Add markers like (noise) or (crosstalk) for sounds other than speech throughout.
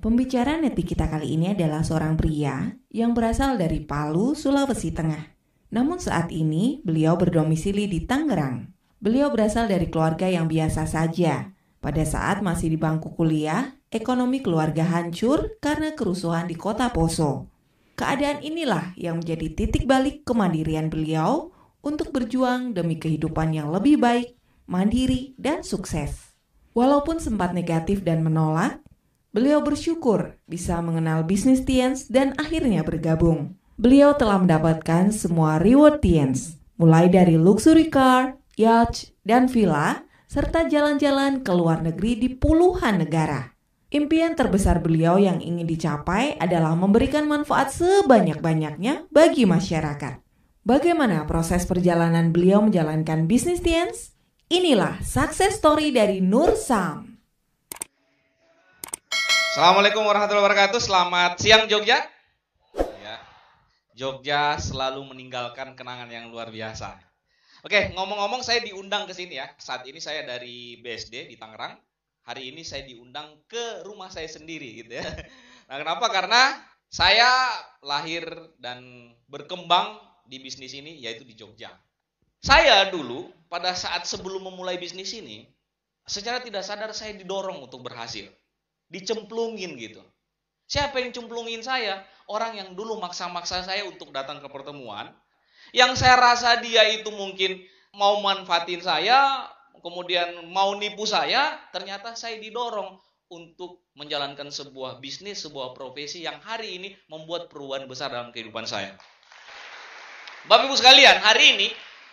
Pembicaraan netik kita kali ini adalah seorang pria yang berasal dari Palu, Sulawesi Tengah. Namun saat ini beliau berdomisili di Tangerang. Beliau berasal dari keluarga yang biasa saja. Pada saat masih di bangku kuliah, ekonomi keluarga hancur karena kerusuhan di kota Poso. Keadaan inilah yang menjadi titik balik kemandirian beliau untuk berjuang demi kehidupan yang lebih baik, mandiri, dan sukses. Walaupun sempat negatif dan menolak, Beliau bersyukur bisa mengenal bisnis Tiens dan akhirnya bergabung. Beliau telah mendapatkan semua reward Tiens, mulai dari luxury car, yacht, dan villa, serta jalan-jalan ke luar negeri di puluhan negara. Impian terbesar beliau yang ingin dicapai adalah memberikan manfaat sebanyak-banyaknya bagi masyarakat. Bagaimana proses perjalanan beliau menjalankan bisnis Tiens? Inilah success story dari Nur Sam. Assalamualaikum warahmatullahi wabarakatuh. Selamat siang Jogja. Ya. Jogja selalu meninggalkan kenangan yang luar biasa. Oke, ngomong-ngomong saya diundang ke sini ya. Saat ini saya dari BSD di Tangerang. Hari ini saya diundang ke rumah saya sendiri gitu ya. Nah, kenapa? Karena saya lahir dan berkembang di bisnis ini yaitu di Jogja. Saya dulu pada saat sebelum memulai bisnis ini secara tidak sadar saya didorong untuk berhasil dicemplungin gitu. Siapa yang cemplungin saya? Orang yang dulu maksa-maksa saya untuk datang ke pertemuan, yang saya rasa dia itu mungkin mau manfaatin saya, kemudian mau nipu saya, ternyata saya didorong untuk menjalankan sebuah bisnis, sebuah profesi yang hari ini membuat perubahan besar dalam kehidupan saya. Bapak Ibu sekalian, hari ini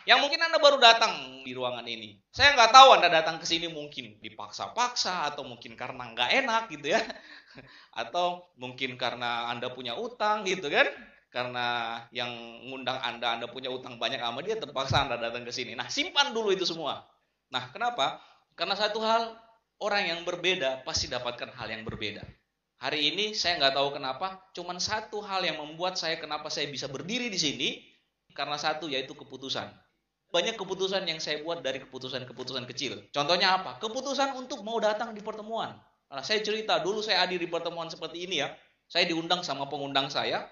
yang mungkin Anda baru datang di ruangan ini. Saya nggak tahu Anda datang ke sini mungkin dipaksa-paksa atau mungkin karena nggak enak gitu ya. (laughs) Atau mungkin karena Anda punya utang gitu kan. Karena yang ngundang Anda, Anda punya utang banyak sama dia, terpaksa Anda datang ke sini. Nah, simpan dulu itu semua. Nah, kenapa? Karena satu hal, orang yang berbeda pasti dapatkan hal yang berbeda. Hari ini saya nggak tahu kenapa, cuman satu hal yang membuat saya kenapa saya bisa berdiri di sini, karena satu yaitu keputusan banyak keputusan yang saya buat dari keputusan-keputusan kecil. Contohnya apa? Keputusan untuk mau datang di pertemuan. Nah, saya cerita dulu saya hadir di pertemuan seperti ini ya. Saya diundang sama pengundang saya.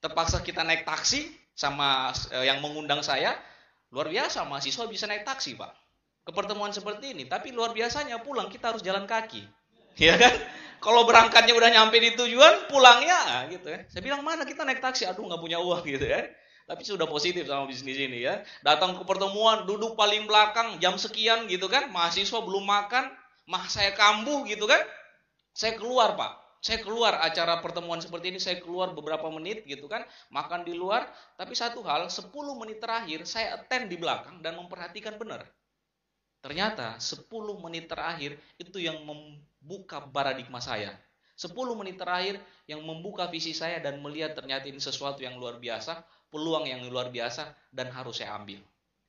Terpaksa kita naik taksi sama eh, yang mengundang saya. Luar biasa mahasiswa bisa naik taksi, Pak. Ke pertemuan seperti ini, tapi luar biasanya pulang kita harus jalan kaki. Iya (laughs) kan? Kalau berangkatnya udah nyampe di tujuan, pulangnya ah, gitu ya. Saya bilang, "Mana kita naik taksi? Aduh, nggak punya uang." gitu ya tapi sudah positif sama bisnis ini ya. Datang ke pertemuan, duduk paling belakang jam sekian gitu kan, mahasiswa belum makan, mah saya kambuh gitu kan. Saya keluar, Pak. Saya keluar acara pertemuan seperti ini, saya keluar beberapa menit gitu kan, makan di luar, tapi satu hal, 10 menit terakhir saya attend di belakang dan memperhatikan benar. Ternyata 10 menit terakhir itu yang membuka paradigma saya. 10 menit terakhir yang membuka visi saya dan melihat ternyata ini sesuatu yang luar biasa, peluang yang luar biasa dan harus saya ambil.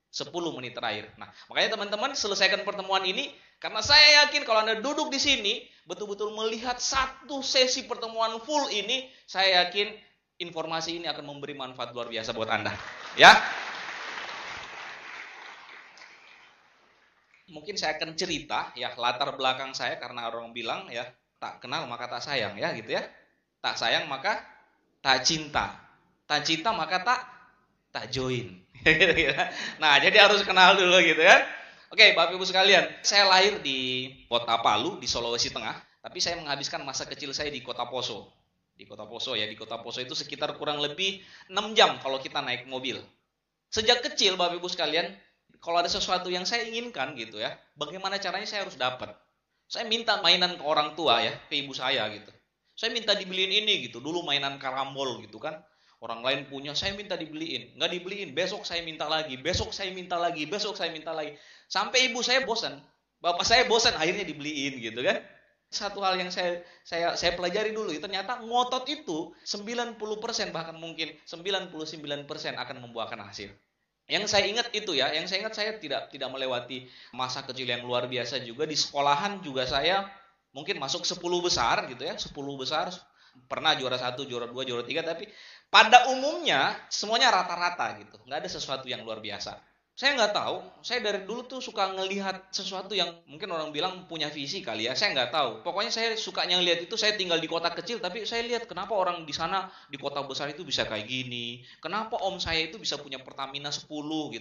10 menit terakhir. Nah, makanya teman-teman selesaikan pertemuan ini karena saya yakin kalau Anda duduk di sini betul-betul melihat satu sesi pertemuan full ini, saya yakin informasi ini akan memberi manfaat luar biasa buat Anda. Ya. Mungkin saya akan cerita ya latar belakang saya karena orang bilang ya tak kenal maka tak sayang ya gitu ya. Tak sayang maka tak cinta tak cinta maka tak tak join. (laughs) nah, jadi harus kenal dulu gitu kan. Oke, Bapak Ibu sekalian, saya lahir di Kota Palu di Sulawesi Tengah, tapi saya menghabiskan masa kecil saya di Kota Poso. Di Kota Poso ya, di Kota Poso itu sekitar kurang lebih 6 jam kalau kita naik mobil. Sejak kecil Bapak Ibu sekalian, kalau ada sesuatu yang saya inginkan gitu ya, bagaimana caranya saya harus dapat? Saya minta mainan ke orang tua ya, ke ibu saya gitu. Saya minta dibeliin ini gitu, dulu mainan karambol gitu kan Orang lain punya, saya minta dibeliin. Nggak dibeliin, besok saya minta lagi, besok saya minta lagi, besok saya minta lagi. Sampai ibu saya bosan, bapak saya bosan, akhirnya dibeliin gitu kan. Satu hal yang saya saya saya pelajari dulu, ternyata ngotot itu 90% bahkan mungkin 99% akan membuahkan hasil. Yang saya ingat itu ya, yang saya ingat saya tidak tidak melewati masa kecil yang luar biasa juga di sekolahan juga saya mungkin masuk 10 besar gitu ya, 10 besar pernah juara satu, juara dua, juara tiga, tapi pada umumnya semuanya rata-rata gitu nggak ada sesuatu yang luar biasa saya nggak tahu saya dari dulu tuh suka ngelihat sesuatu yang mungkin orang bilang punya visi kali ya saya nggak tahu pokoknya saya suka yang lihat itu saya tinggal di kota kecil tapi saya lihat kenapa orang di sana di kota besar itu bisa kayak gini kenapa om saya itu bisa punya Pertamina 10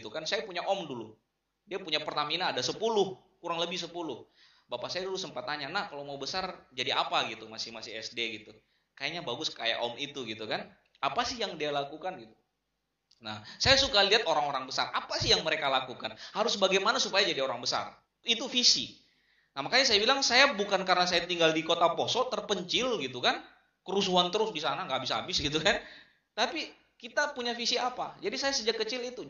gitu kan saya punya om dulu dia punya Pertamina ada 10 kurang lebih 10 bapak saya dulu sempat tanya nah kalau mau besar jadi apa gitu masih masih SD gitu kayaknya bagus kayak om itu gitu kan apa sih yang dia lakukan gitu? Nah, saya suka lihat orang-orang besar. Apa sih yang mereka lakukan? Harus bagaimana supaya jadi orang besar? Itu visi. Nah, makanya saya bilang saya bukan karena saya tinggal di kota Poso terpencil gitu kan, kerusuhan terus di sana nggak habis-habis gitu kan. Tapi kita punya visi apa? Jadi saya sejak kecil itu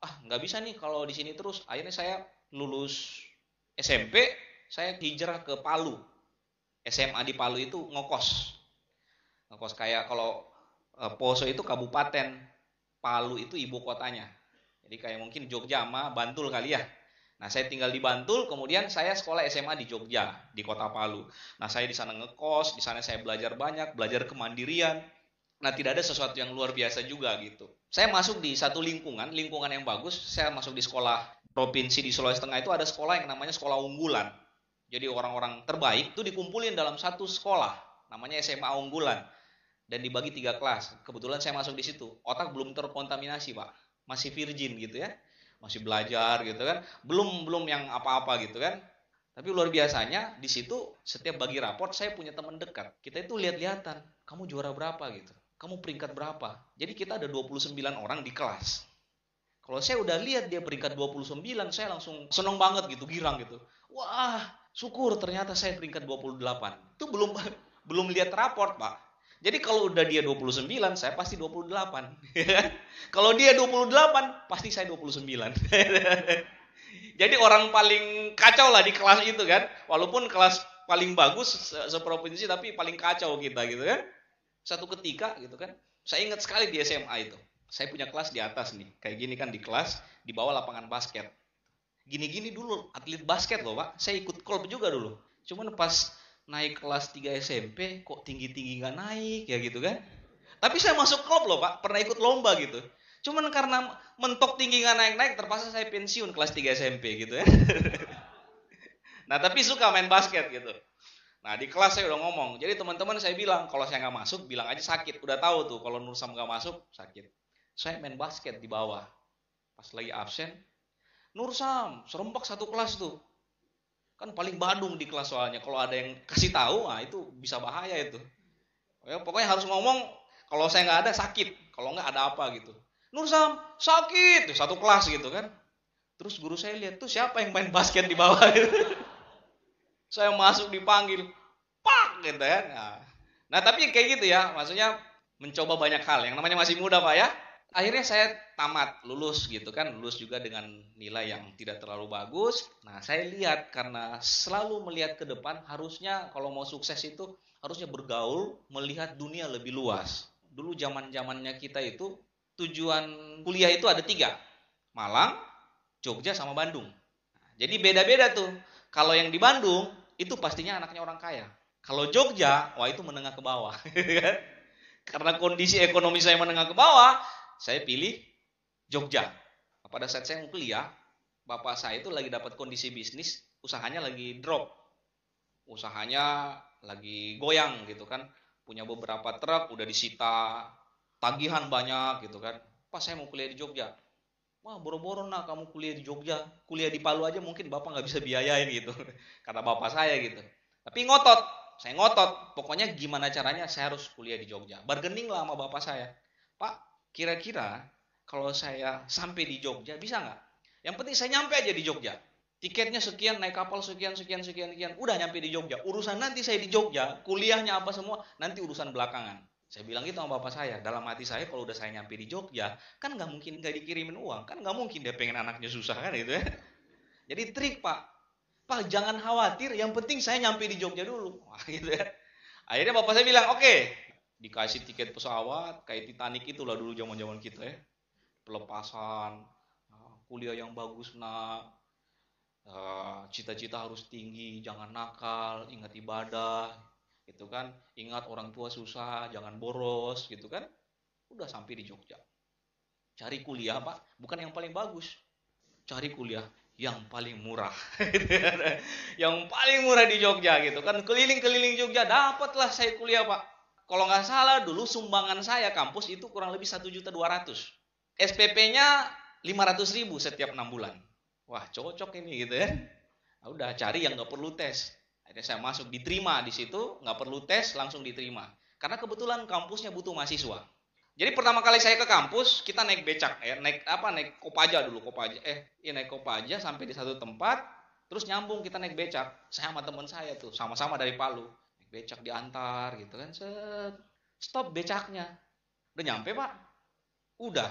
ah nggak bisa nih kalau di sini terus. Akhirnya saya lulus SMP, saya hijrah ke Palu. SMA di Palu itu ngokos. Ngokos kayak kalau Eh, Poso itu kabupaten, Palu itu ibu kotanya. Jadi kayak mungkin Jogja sama Bantul kali ya. Nah, saya tinggal di Bantul, kemudian saya sekolah SMA di Jogja, di kota Palu. Nah, saya di sana ngekos, di sana saya belajar banyak, belajar kemandirian. Nah, tidak ada sesuatu yang luar biasa juga gitu. Saya masuk di satu lingkungan, lingkungan yang bagus. Saya masuk di sekolah provinsi di Sulawesi Tengah itu ada sekolah yang namanya sekolah unggulan. Jadi orang-orang terbaik itu dikumpulin dalam satu sekolah, namanya SMA unggulan dan dibagi tiga kelas. Kebetulan saya masuk di situ. Otak belum terkontaminasi, Pak. Masih virgin gitu ya. Masih belajar gitu kan. Belum belum yang apa-apa gitu kan. Tapi luar biasanya di situ setiap bagi raport saya punya teman dekat. Kita itu lihat-lihatan, kamu juara berapa gitu. Kamu peringkat berapa? Jadi kita ada 29 orang di kelas. Kalau saya udah lihat dia peringkat 29, saya langsung seneng banget gitu, girang gitu. Wah, syukur ternyata saya peringkat 28. Itu belum (laughs) belum lihat raport, Pak jadi kalau udah dia 29, saya pasti 28. (laughs) kalau dia 28, pasti saya 29. (laughs) Jadi orang paling kacau lah di kelas itu kan. Walaupun kelas paling bagus seprovinsi tapi paling kacau kita gitu kan. Satu ketika gitu kan. Saya ingat sekali di SMA itu. Saya punya kelas di atas nih. Kayak gini kan di kelas, di bawah lapangan basket. Gini-gini dulu atlet basket loh, Pak. Saya ikut klub juga dulu. Cuman pas naik kelas 3 SMP kok tinggi-tinggi nggak naik ya gitu kan. Tapi saya masuk klub loh Pak, pernah ikut lomba gitu. Cuman karena mentok tinggi nggak naik-naik terpaksa saya pensiun kelas 3 SMP gitu ya. (laughs) nah tapi suka main basket gitu. Nah di kelas saya udah ngomong, jadi teman-teman saya bilang kalau saya nggak masuk bilang aja sakit. Udah tahu tuh kalau Nur Sam nggak masuk sakit. Saya main basket di bawah. Pas lagi absen, Nur Sam serempak satu kelas tuh kan paling badung di kelas soalnya kalau ada yang kasih tahu nah itu bisa bahaya itu ya, pokoknya harus ngomong kalau saya nggak ada sakit kalau nggak ada apa gitu Nur Sam sakit satu kelas gitu kan terus guru saya lihat tuh siapa yang main basket di bawah (laughs) gitu. saya masuk dipanggil pak gitu ya nah, nah tapi kayak gitu ya maksudnya mencoba banyak hal yang namanya masih muda pak ya akhirnya saya tamat lulus gitu kan lulus juga dengan nilai yang tidak terlalu bagus nah saya lihat karena selalu melihat ke depan harusnya kalau mau sukses itu harusnya bergaul melihat dunia lebih luas dulu zaman zamannya kita itu tujuan kuliah itu ada tiga Malang Jogja sama Bandung nah, jadi beda-beda tuh kalau yang di Bandung itu pastinya anaknya orang kaya kalau Jogja wah itu menengah ke bawah (laughs) karena kondisi ekonomi saya menengah ke bawah saya pilih Jogja. Pada saat saya mau kuliah, bapak saya itu lagi dapat kondisi bisnis, usahanya lagi drop. Usahanya lagi goyang gitu kan. Punya beberapa truk, udah disita, tagihan banyak gitu kan. Pas saya mau kuliah di Jogja, Wah boro-boro nak kamu kuliah di Jogja, kuliah di Palu aja mungkin bapak nggak bisa biayain gitu, (laughs) kata bapak saya gitu. Tapi ngotot, saya ngotot. Pokoknya gimana caranya saya harus kuliah di Jogja. Bargaining lah sama bapak saya. Pak, Kira-kira kalau saya sampai di Jogja bisa nggak? Yang penting saya nyampe aja di Jogja. Tiketnya sekian, naik kapal sekian, sekian, sekian, sekian. Udah nyampe di Jogja. Urusan nanti saya di Jogja, kuliahnya apa semua, nanti urusan belakangan. Saya bilang gitu sama bapak saya, dalam hati saya kalau udah saya nyampe di Jogja, kan nggak mungkin nggak dikirimin uang, kan nggak mungkin dia pengen anaknya susah kan gitu ya. Jadi trik pak, pak jangan khawatir, yang penting saya nyampe di Jogja dulu. (laughs) Wah, gitu ya. Akhirnya bapak saya bilang, oke, okay, dikasih tiket pesawat kayak Titanic itulah dulu zaman zaman kita ya pelepasan ah, kuliah yang bagus nak ah, cita-cita harus tinggi jangan nakal ingat ibadah gitu kan ingat orang tua susah jangan boros gitu kan udah sampai di Jogja cari kuliah pak bukan yang paling bagus cari kuliah yang paling murah (laughs) yang paling murah di Jogja gitu kan keliling-keliling Jogja dapatlah saya kuliah pak kalau nggak salah dulu sumbangan saya kampus itu kurang lebih satu juta dua ratus. SPP-nya lima ratus ribu setiap enam bulan. Wah cocok ini gitu Ya. Nah, udah cari yang nggak perlu tes. Akhirnya saya masuk diterima di situ, nggak perlu tes langsung diterima. Karena kebetulan kampusnya butuh mahasiswa. Jadi pertama kali saya ke kampus, kita naik becak, ya, naik apa? Naik kopaja dulu, kopaja. Eh, ya naik kopaja sampai di satu tempat, terus nyambung kita naik becak. Saya sama teman saya tuh, sama-sama dari Palu becak diantar gitu kan set stop becaknya udah nyampe pak udah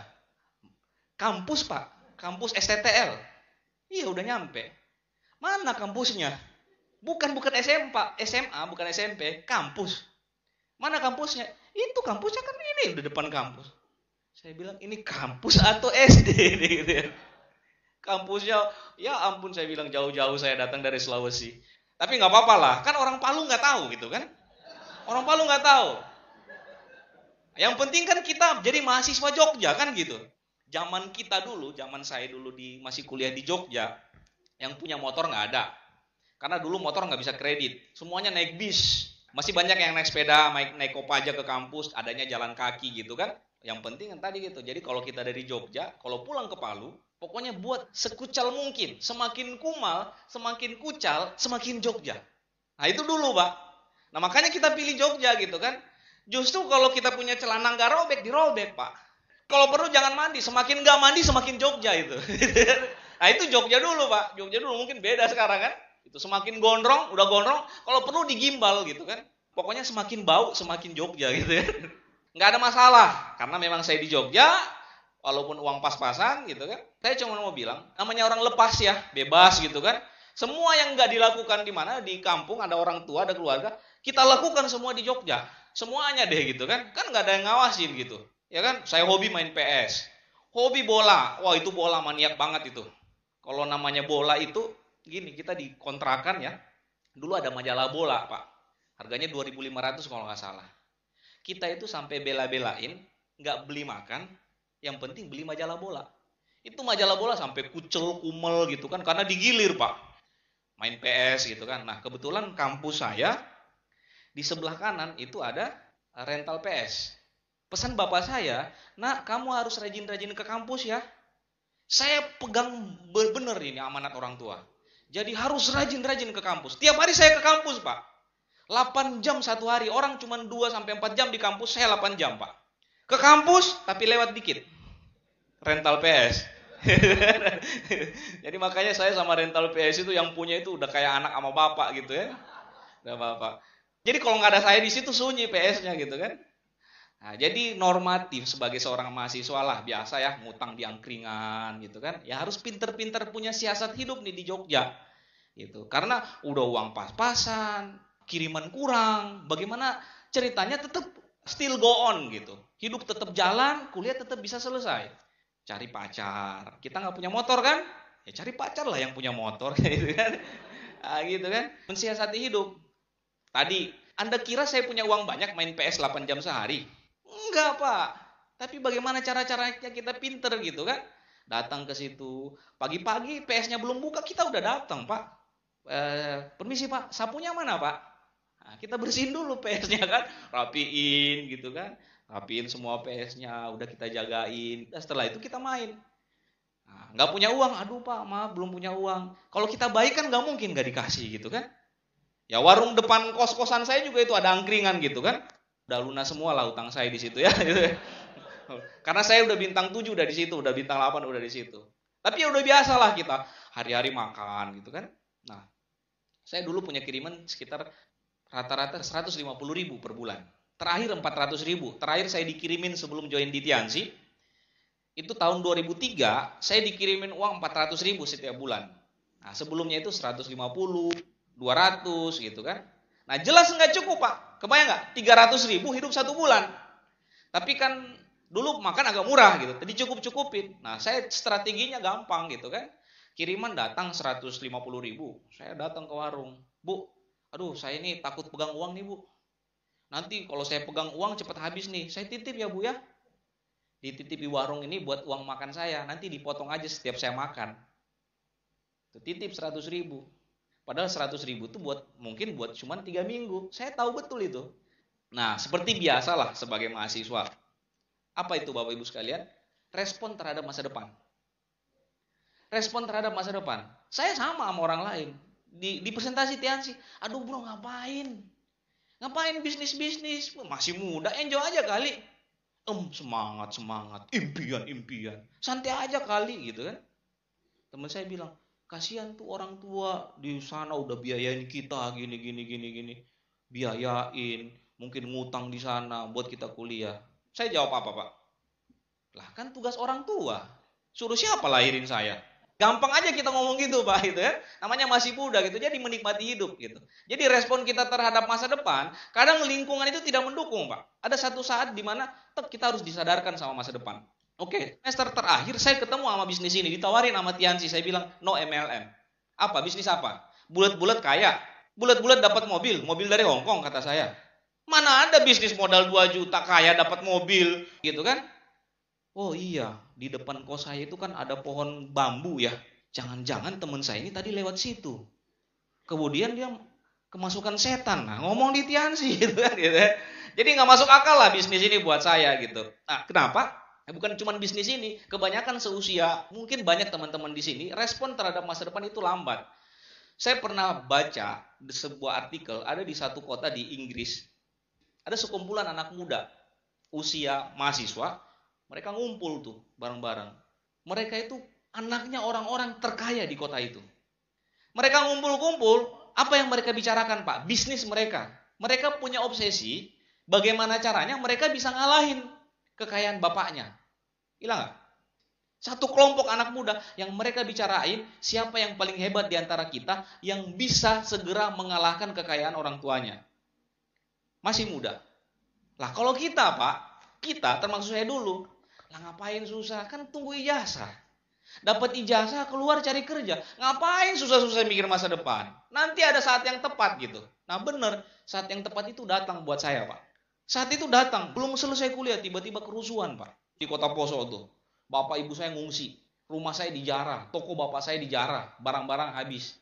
kampus pak kampus STTL iya udah nyampe mana kampusnya bukan bukan SM pak SMA bukan SMP kampus mana kampusnya itu kampusnya kan ini udah depan kampus saya bilang ini kampus atau SD (laughs) gitu ya. kampusnya ya ampun saya bilang jauh-jauh saya datang dari Sulawesi tapi nggak apa-apa lah, kan orang Palu nggak tahu gitu kan? Orang Palu nggak tahu. Yang penting kan kita jadi mahasiswa Jogja kan gitu. Zaman kita dulu, zaman saya dulu di masih kuliah di Jogja, yang punya motor nggak ada. Karena dulu motor nggak bisa kredit, semuanya naik bis. Masih banyak yang naik sepeda, naik, naik kopaja ke kampus, adanya jalan kaki gitu kan. Yang penting kan tadi gitu. Jadi kalau kita dari Jogja, kalau pulang ke Palu, pokoknya buat sekucal mungkin. Semakin kumal, semakin kucal, semakin Jogja. Nah itu dulu Pak. Nah makanya kita pilih Jogja gitu kan. Justru kalau kita punya celana nggak robek, dirobek Pak. Kalau perlu jangan mandi, semakin nggak mandi semakin Jogja itu. (laughs) nah itu Jogja dulu Pak. Jogja dulu mungkin beda sekarang kan. Gitu. Semakin gondrong, udah gondrong, kalau perlu digimbal gitu kan. Pokoknya semakin bau, semakin Jogja gitu ya. (laughs) Nggak ada masalah, karena memang saya di Jogja, walaupun uang pas-pasan gitu kan. Saya cuma mau bilang, namanya orang lepas ya, bebas gitu kan. Semua yang nggak dilakukan di mana di kampung ada orang tua ada keluarga kita lakukan semua di Jogja semuanya deh gitu kan kan nggak ada yang ngawasin gitu ya kan saya hobi main PS hobi bola wah itu bola maniak banget itu kalau namanya bola itu gini kita dikontrakan ya dulu ada majalah bola pak harganya 2.500 kalau nggak salah kita itu sampai bela-belain nggak beli makan yang penting beli majalah bola itu majalah bola sampai kucel kumel gitu kan karena digilir pak main PS gitu kan nah kebetulan kampus saya di sebelah kanan itu ada rental PS pesan bapak saya nak kamu harus rajin-rajin ke kampus ya saya pegang bener ini amanat orang tua jadi harus rajin-rajin ke kampus. Tiap hari saya ke kampus, Pak. 8 jam satu hari. Orang cuma 2 sampai 4 jam di kampus, saya 8 jam, Pak. Ke kampus tapi lewat dikit. Rental PS. (laughs) Jadi makanya saya sama rental PS itu yang punya itu udah kayak anak sama bapak gitu ya. Udah bapak. Jadi kalau nggak ada saya di situ sunyi PS-nya gitu kan. Nah, jadi normatif sebagai seorang mahasiswa lah biasa ya ngutang di angkringan gitu kan. Ya harus pinter-pinter punya siasat hidup nih di Jogja. Gitu. Karena udah uang pas-pasan, kiriman kurang, bagaimana ceritanya tetap still go on gitu. Hidup tetap jalan, kuliah tetap bisa selesai. Cari pacar. Kita nggak punya motor kan? Ya cari pacar lah yang punya motor (laughs) gitu kan. Nah, gitu kan. Mensiasati hidup. Tadi anda kira saya punya uang banyak main PS 8 jam sehari? Enggak, Pak. Tapi bagaimana cara-caranya kita pinter gitu kan? Datang ke situ, pagi-pagi PS-nya belum buka, kita udah datang, Pak. Eh, permisi, Pak. Sapunya mana, Pak? Nah, kita bersihin dulu PS-nya kan, rapiin gitu kan. Rapiin semua PS-nya, udah kita jagain. Nah, setelah itu kita main. Nah, punya uang, aduh pak, maaf belum punya uang. Kalau kita baik kan nggak mungkin nggak dikasih gitu kan? Ya warung depan kos-kosan saya juga itu ada angkringan gitu kan? udah lunas semua lah utang saya di situ ya (laughs) Karena saya udah bintang 7 udah di situ, udah bintang 8 udah di situ. Tapi ya udah biasalah kita hari-hari makan gitu kan. Nah, saya dulu punya kiriman sekitar rata-rata 150 ribu per bulan. Terakhir 400 ribu. Terakhir saya dikirimin sebelum join di Tiansi. Itu tahun 2003, saya dikirimin uang 400 ribu setiap bulan. Nah, sebelumnya itu 150, 200 gitu kan. Nah, jelas nggak cukup, Pak. Kebayang nggak? 300 ribu hidup satu bulan. Tapi kan dulu makan agak murah gitu. Jadi cukup-cukupin. Nah saya strateginya gampang gitu kan. Kiriman datang 150 ribu. Saya datang ke warung. Bu, aduh saya ini takut pegang uang nih bu. Nanti kalau saya pegang uang cepat habis nih. Saya titip ya bu ya. Dititipi warung ini buat uang makan saya. Nanti dipotong aja setiap saya makan. titip 100 ribu. Padahal 100 ribu tuh buat mungkin buat cuma tiga minggu. Saya tahu betul itu. Nah, seperti biasalah sebagai mahasiswa. Apa itu Bapak Ibu sekalian? Respon terhadap masa depan. Respon terhadap masa depan. Saya sama sama orang lain. Di, di presentasi Tiansi, aduh bro ngapain? Ngapain bisnis-bisnis? Masih muda, enjoy aja kali. Em, semangat, semangat, impian, impian. Santai aja kali gitu kan. Teman saya bilang, kasihan tuh orang tua di sana udah biayain kita gini gini gini gini biayain mungkin ngutang di sana buat kita kuliah saya jawab apa pak lah kan tugas orang tua suruh siapa lahirin saya gampang aja kita ngomong gitu pak itu ya namanya masih muda gitu jadi menikmati hidup gitu jadi respon kita terhadap masa depan kadang lingkungan itu tidak mendukung pak ada satu saat dimana kita harus disadarkan sama masa depan Oke, okay, semester terakhir saya ketemu sama bisnis ini, ditawarin sama Tiansi, saya bilang no MLM. Apa bisnis apa? Bulat-bulat kaya, bulat-bulat dapat mobil, mobil dari Hong Kong kata saya. Mana ada bisnis modal 2 juta kaya dapat mobil, gitu kan? Oh iya, di depan kos saya itu kan ada pohon bambu ya. Jangan-jangan teman saya ini tadi lewat situ. Kemudian dia kemasukan setan. Nah, ngomong di Tiansi (laughs) gitu kan gitu. Ya. Jadi nggak masuk akal lah bisnis ini buat saya gitu. Nah, kenapa? Eh, bukan cuma bisnis ini, kebanyakan seusia, mungkin banyak teman-teman di sini, respon terhadap masa depan itu lambat. Saya pernah baca sebuah artikel, ada di satu kota di Inggris, ada sekumpulan anak muda, usia mahasiswa, mereka ngumpul tuh bareng-bareng. Mereka itu anaknya orang-orang terkaya di kota itu. Mereka ngumpul-kumpul, apa yang mereka bicarakan Pak? Bisnis mereka. Mereka punya obsesi, bagaimana caranya mereka bisa ngalahin kekayaan bapaknya, Hilang gak? Satu kelompok anak muda yang mereka bicarain siapa yang paling hebat di antara kita yang bisa segera mengalahkan kekayaan orang tuanya. Masih muda. Lah kalau kita pak, kita termasuk saya dulu. Lah ngapain susah? Kan tunggu ijazah. Dapat ijazah keluar cari kerja. Ngapain susah-susah mikir masa depan? Nanti ada saat yang tepat gitu. Nah bener, saat yang tepat itu datang buat saya pak. Saat itu datang, belum selesai kuliah, tiba-tiba kerusuhan pak di kota Poso tuh. Bapak ibu saya ngungsi, rumah saya dijarah, toko bapak saya dijarah, barang-barang habis.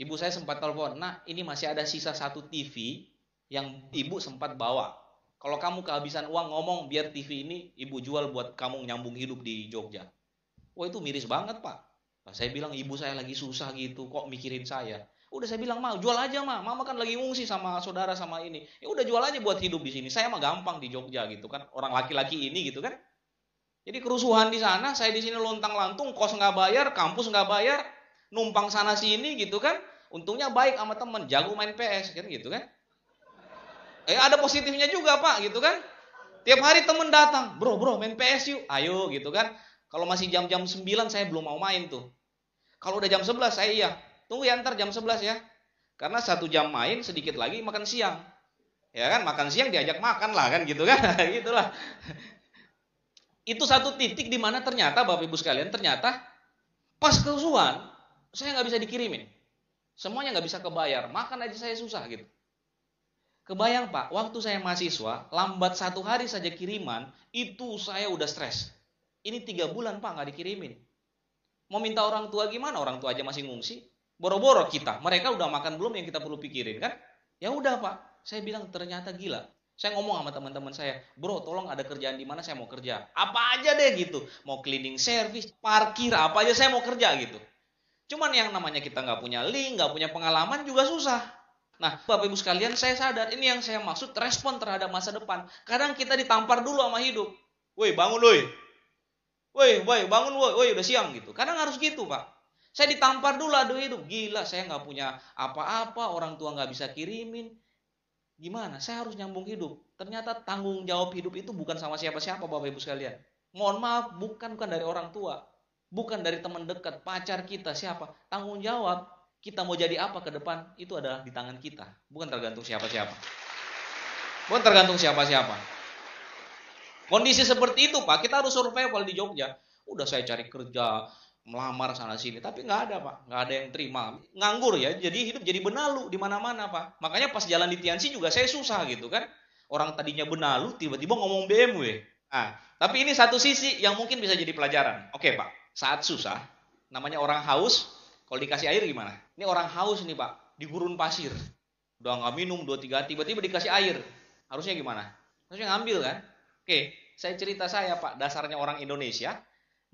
Ibu saya sempat telepon, nah ini masih ada sisa satu TV yang ibu sempat bawa. Kalau kamu kehabisan uang ngomong biar TV ini ibu jual buat kamu nyambung hidup di Jogja. Wah itu miris banget pak. Nah, saya bilang ibu saya lagi susah gitu, kok mikirin saya. Udah saya bilang, mau jual aja, mah, Mama kan lagi ngungsi sama saudara sama ini." Ya udah jual aja buat hidup di sini. Saya mah gampang di Jogja gitu kan. Orang laki-laki ini gitu kan. Jadi kerusuhan di sana, saya di sini lontang lantung, kos nggak bayar, kampus nggak bayar, numpang sana sini gitu kan. Untungnya baik sama temen, jago main PS kan gitu kan. Eh ada positifnya juga pak gitu kan. Tiap hari temen datang, bro bro main PS yuk, ayo gitu kan. Kalau masih jam-jam 9 saya belum mau main tuh. Kalau udah jam 11 saya iya, tunggu ya ntar jam 11 ya. Karena satu jam main sedikit lagi makan siang. Ya kan makan siang diajak makan lah kan gitu kan. (laughs) Gitulah itu satu titik di mana ternyata Bapak Ibu sekalian ternyata pas kerusuhan saya nggak bisa dikirimin. Semuanya nggak bisa kebayar, makan aja saya susah gitu. Kebayang Pak, waktu saya mahasiswa, lambat satu hari saja kiriman, itu saya udah stres. Ini tiga bulan Pak nggak dikirimin. Mau minta orang tua gimana? Orang tua aja masih ngungsi. Boro-boro kita, mereka udah makan belum yang kita perlu pikirin kan? Ya udah Pak, saya bilang ternyata gila. Saya ngomong sama teman-teman saya, bro tolong ada kerjaan di mana saya mau kerja. Apa aja deh gitu, mau cleaning service, parkir, apa aja saya mau kerja gitu. Cuman yang namanya kita nggak punya link, nggak punya pengalaman juga susah. Nah, Bapak Ibu sekalian, saya sadar ini yang saya maksud respon terhadap masa depan. Kadang kita ditampar dulu sama hidup. Woi, bangun woi. Woi, woi, bangun woi, woi udah siang gitu. Kadang harus gitu, Pak. Saya ditampar dulu aduh hidup. Gila, saya nggak punya apa-apa, orang tua nggak bisa kirimin, Gimana? Saya harus nyambung hidup. Ternyata tanggung jawab hidup itu bukan sama siapa-siapa Bapak Ibu sekalian. Mohon maaf, bukan bukan dari orang tua, bukan dari teman dekat, pacar kita, siapa. Tanggung jawab kita mau jadi apa ke depan itu adalah di tangan kita, bukan tergantung siapa-siapa. Bukan tergantung siapa-siapa. Kondisi seperti itu, Pak. Kita harus survival di Jogja. Udah saya cari kerja, melamar sana sini tapi nggak ada pak nggak ada yang terima nganggur ya jadi hidup jadi benalu di mana mana pak makanya pas jalan di Tiansi juga saya susah gitu kan orang tadinya benalu tiba-tiba ngomong BMW ah tapi ini satu sisi yang mungkin bisa jadi pelajaran oke pak saat susah namanya orang haus kalau dikasih air gimana ini orang haus nih pak di gurun pasir udah nggak minum dua tiga tiba-tiba dikasih air harusnya gimana harusnya ngambil kan oke saya cerita saya pak dasarnya orang Indonesia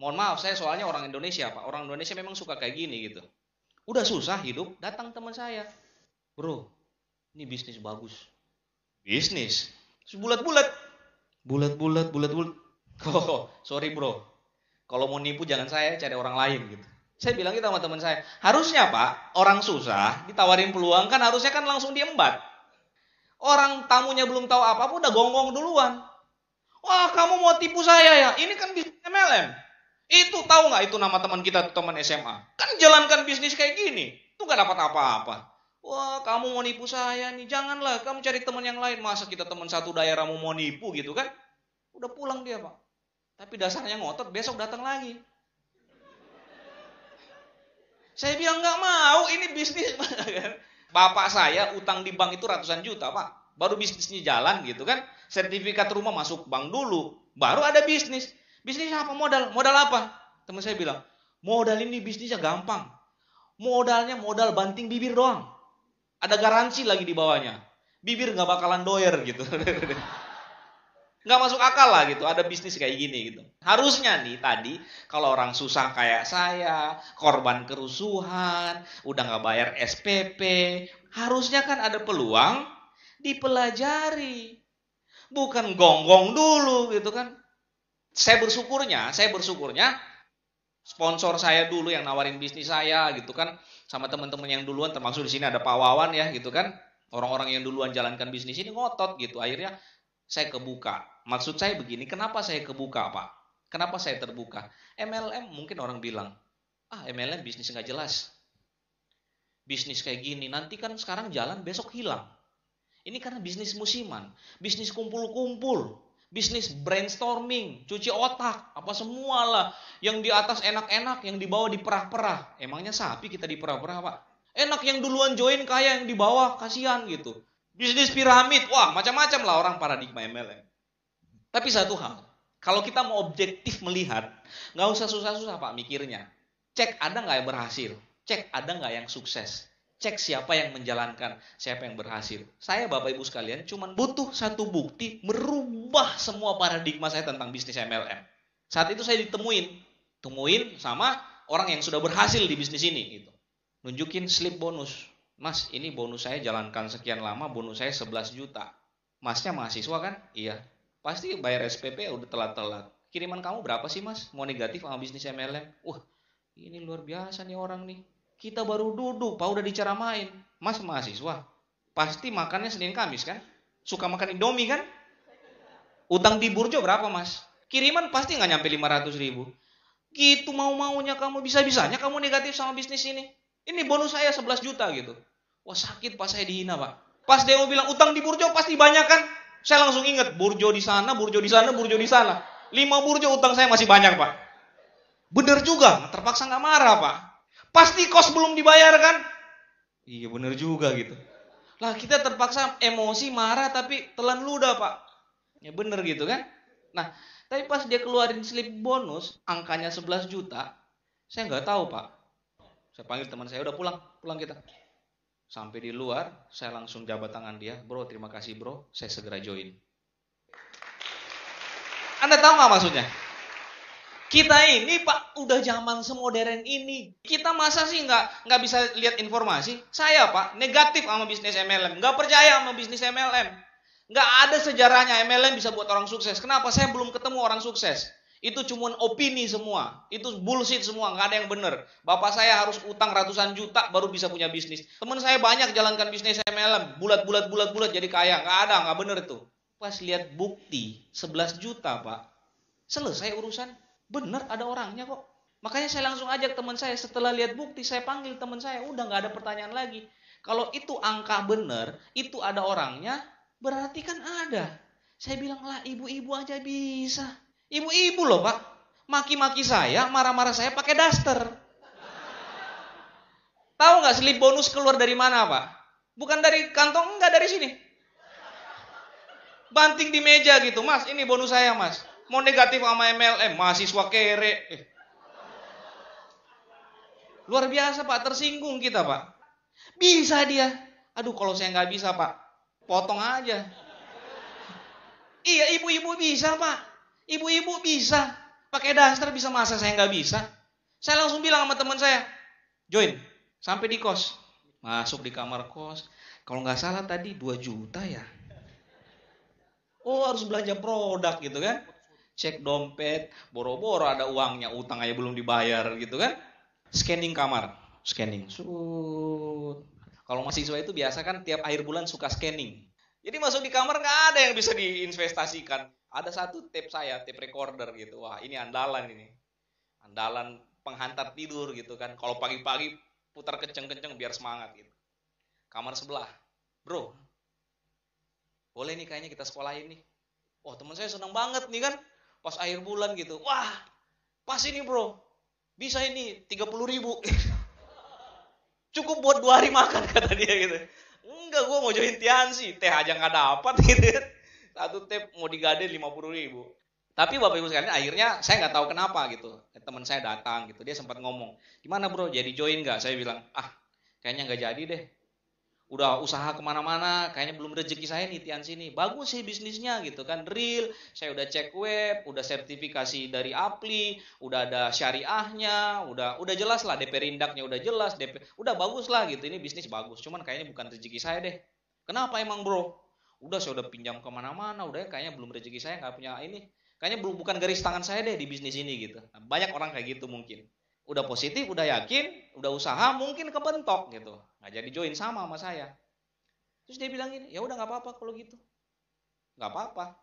Mohon maaf, saya soalnya orang Indonesia, Pak. Orang Indonesia memang suka kayak gini gitu. Udah susah hidup, datang teman saya. Bro, ini bisnis bagus. Bisnis? sebulat bulat Bulat-bulat, bulat-bulat. Oh, sorry bro. Kalau mau nipu jangan saya, cari orang lain gitu. Saya bilang gitu sama teman saya, harusnya Pak, orang susah ditawarin peluang kan harusnya kan langsung diembat. Orang tamunya belum tahu apa pun udah gonggong duluan. Wah, kamu mau tipu saya ya? Ini kan bisnis MLM. Itu tahu nggak itu nama teman kita teman SMA? Kan jalankan bisnis kayak gini, tuh nggak dapat apa-apa. Wah, kamu mau nipu saya nih. Janganlah, kamu cari teman yang lain. Masa kita teman satu daerahmu mau nipu gitu kan? Udah pulang dia, Pak. Tapi dasarnya ngotot, besok datang lagi. Saya bilang nggak mau, ini bisnis. (laughs) Bapak saya utang di bank itu ratusan juta, Pak. Baru bisnisnya jalan gitu kan. Sertifikat rumah masuk bank dulu, baru ada bisnis bisnis apa modal? Modal apa? Teman saya bilang, modal ini bisnisnya gampang. Modalnya modal banting bibir doang. Ada garansi lagi di bawahnya. Bibir nggak bakalan doyer gitu. (laughs) nggak masuk akal lah gitu ada bisnis kayak gini gitu harusnya nih tadi kalau orang susah kayak saya korban kerusuhan udah nggak bayar SPP harusnya kan ada peluang dipelajari bukan gonggong dulu gitu kan saya bersyukurnya, saya bersyukurnya sponsor saya dulu yang nawarin bisnis saya gitu kan sama teman-teman yang duluan termasuk di sini ada Pak Wawan ya gitu kan orang-orang yang duluan jalankan bisnis ini ngotot gitu akhirnya saya kebuka maksud saya begini kenapa saya kebuka Pak kenapa saya terbuka MLM mungkin orang bilang ah MLM bisnis nggak jelas bisnis kayak gini nanti kan sekarang jalan besok hilang ini karena bisnis musiman bisnis kumpul-kumpul bisnis brainstorming, cuci otak, apa semualah. Yang di atas enak-enak, yang di bawah diperah-perah. Emangnya sapi kita diperah-perah, Pak? Enak yang duluan join kaya, yang di bawah kasihan gitu. Bisnis piramid, wah macam-macam lah orang paradigma MLM. Tapi satu hal, kalau kita mau objektif melihat, nggak usah susah-susah Pak mikirnya. Cek ada nggak yang berhasil, cek ada nggak yang sukses cek siapa yang menjalankan, siapa yang berhasil. Saya Bapak Ibu sekalian cuma butuh satu bukti merubah semua paradigma saya tentang bisnis MLM. Saat itu saya ditemuin, temuin sama orang yang sudah berhasil di bisnis ini gitu. Nunjukin slip bonus. Mas, ini bonus saya jalankan sekian lama, bonus saya 11 juta. Masnya mahasiswa kan? Iya. Pasti bayar SPP udah telat-telat. Kiriman kamu berapa sih mas? Mau negatif sama bisnis MLM? Wah, ini luar biasa nih orang nih kita baru duduk, Pak udah diceramain. Mas mahasiswa, pasti makannya Senin Kamis kan? Suka makan Indomie kan? Utang di Burjo berapa mas? Kiriman pasti nggak nyampe 500 ribu. Gitu mau-maunya kamu, bisa-bisanya kamu negatif sama bisnis ini. Ini bonus saya 11 juta gitu. Wah sakit pas saya dihina pak. Pas Dewo bilang utang di Burjo pasti banyak kan? Saya langsung inget, Burjo di sana, Burjo di sana, Burjo di sana. Lima Burjo utang saya masih banyak pak. Bener juga, terpaksa nggak marah pak. Pasti kos belum dibayar kan? Iya bener juga gitu. Lah kita terpaksa emosi marah tapi telan ludah pak. Ya bener gitu kan? Nah tapi pas dia keluarin slip bonus angkanya 11 juta, saya nggak tahu pak. Saya panggil teman saya udah pulang, pulang kita. Sampai di luar, saya langsung jabat tangan dia, bro terima kasih bro, saya segera join. Anda tahu nggak maksudnya? kita ini pak udah zaman semodern ini kita masa sih nggak nggak bisa lihat informasi saya pak negatif sama bisnis MLM nggak percaya sama bisnis MLM nggak ada sejarahnya MLM bisa buat orang sukses kenapa saya belum ketemu orang sukses itu cuma opini semua itu bullshit semua nggak ada yang bener bapak saya harus utang ratusan juta baru bisa punya bisnis teman saya banyak jalankan bisnis MLM bulat bulat bulat bulat jadi kaya nggak ada nggak bener itu pas lihat bukti 11 juta pak selesai urusan Bener ada orangnya kok. Makanya saya langsung ajak teman saya setelah lihat bukti saya panggil teman saya udah nggak ada pertanyaan lagi. Kalau itu angka bener, itu ada orangnya, berarti kan ada. Saya bilang lah ibu-ibu aja bisa. Ibu-ibu loh pak, maki-maki saya, marah-marah saya pakai daster. Tahu nggak slip bonus keluar dari mana pak? Bukan dari kantong, enggak dari sini. Banting di meja gitu, mas ini bonus saya mas. Mau negatif sama MLM, eh, mahasiswa kere. Eh. Luar biasa Pak, tersinggung kita Pak. Bisa dia. Aduh kalau saya nggak bisa Pak, potong aja. Iya ibu-ibu bisa Pak. Ibu-ibu bisa. Pakai daster bisa masa saya nggak bisa. Saya langsung bilang sama teman saya, join sampai di kos. Masuk di kamar kos. Kalau nggak salah tadi 2 juta ya. Oh harus belanja produk gitu kan cek dompet, boro-boro ada uangnya, utang aja belum dibayar gitu kan. Scanning kamar, scanning. Sud. Kalau mahasiswa itu biasa kan tiap akhir bulan suka scanning. Jadi masuk di kamar nggak ada yang bisa diinvestasikan. Ada satu tape saya, tape recorder gitu. Wah ini andalan ini. Andalan penghantar tidur gitu kan. Kalau pagi-pagi putar kenceng-kenceng biar semangat gitu. Kamar sebelah. Bro, boleh nih kayaknya kita sekolahin nih. oh teman saya senang banget nih kan pas akhir bulan gitu wah pas ini bro bisa ini 30 ribu (laughs) cukup buat dua hari makan (laughs) kata dia gitu enggak gue mau join Tiansi teh aja nggak dapat (laughs) gitu satu teh mau digade 50 ribu tapi bapak ibu sekalian akhirnya saya nggak tahu kenapa gitu teman saya datang gitu dia sempat ngomong gimana bro jadi join nggak saya bilang ah kayaknya nggak jadi deh udah usaha kemana-mana, kayaknya belum rezeki saya nih Tian sini. Bagus sih bisnisnya gitu kan, real. Saya udah cek web, udah sertifikasi dari Apli, udah ada syariahnya, udah udah jelas lah DP rindaknya udah jelas, DP udah bagus lah gitu. Ini bisnis bagus, cuman kayaknya bukan rezeki saya deh. Kenapa emang bro? Udah saya udah pinjam kemana-mana, udah kayaknya belum rezeki saya nggak punya ini. Kayaknya belum bukan garis tangan saya deh di bisnis ini gitu. Nah, banyak orang kayak gitu mungkin udah positif, udah yakin, udah usaha, mungkin kebentok gitu. Nggak jadi join sama sama saya. Terus dia bilang gini, ya udah nggak apa-apa kalau gitu. Nggak apa-apa.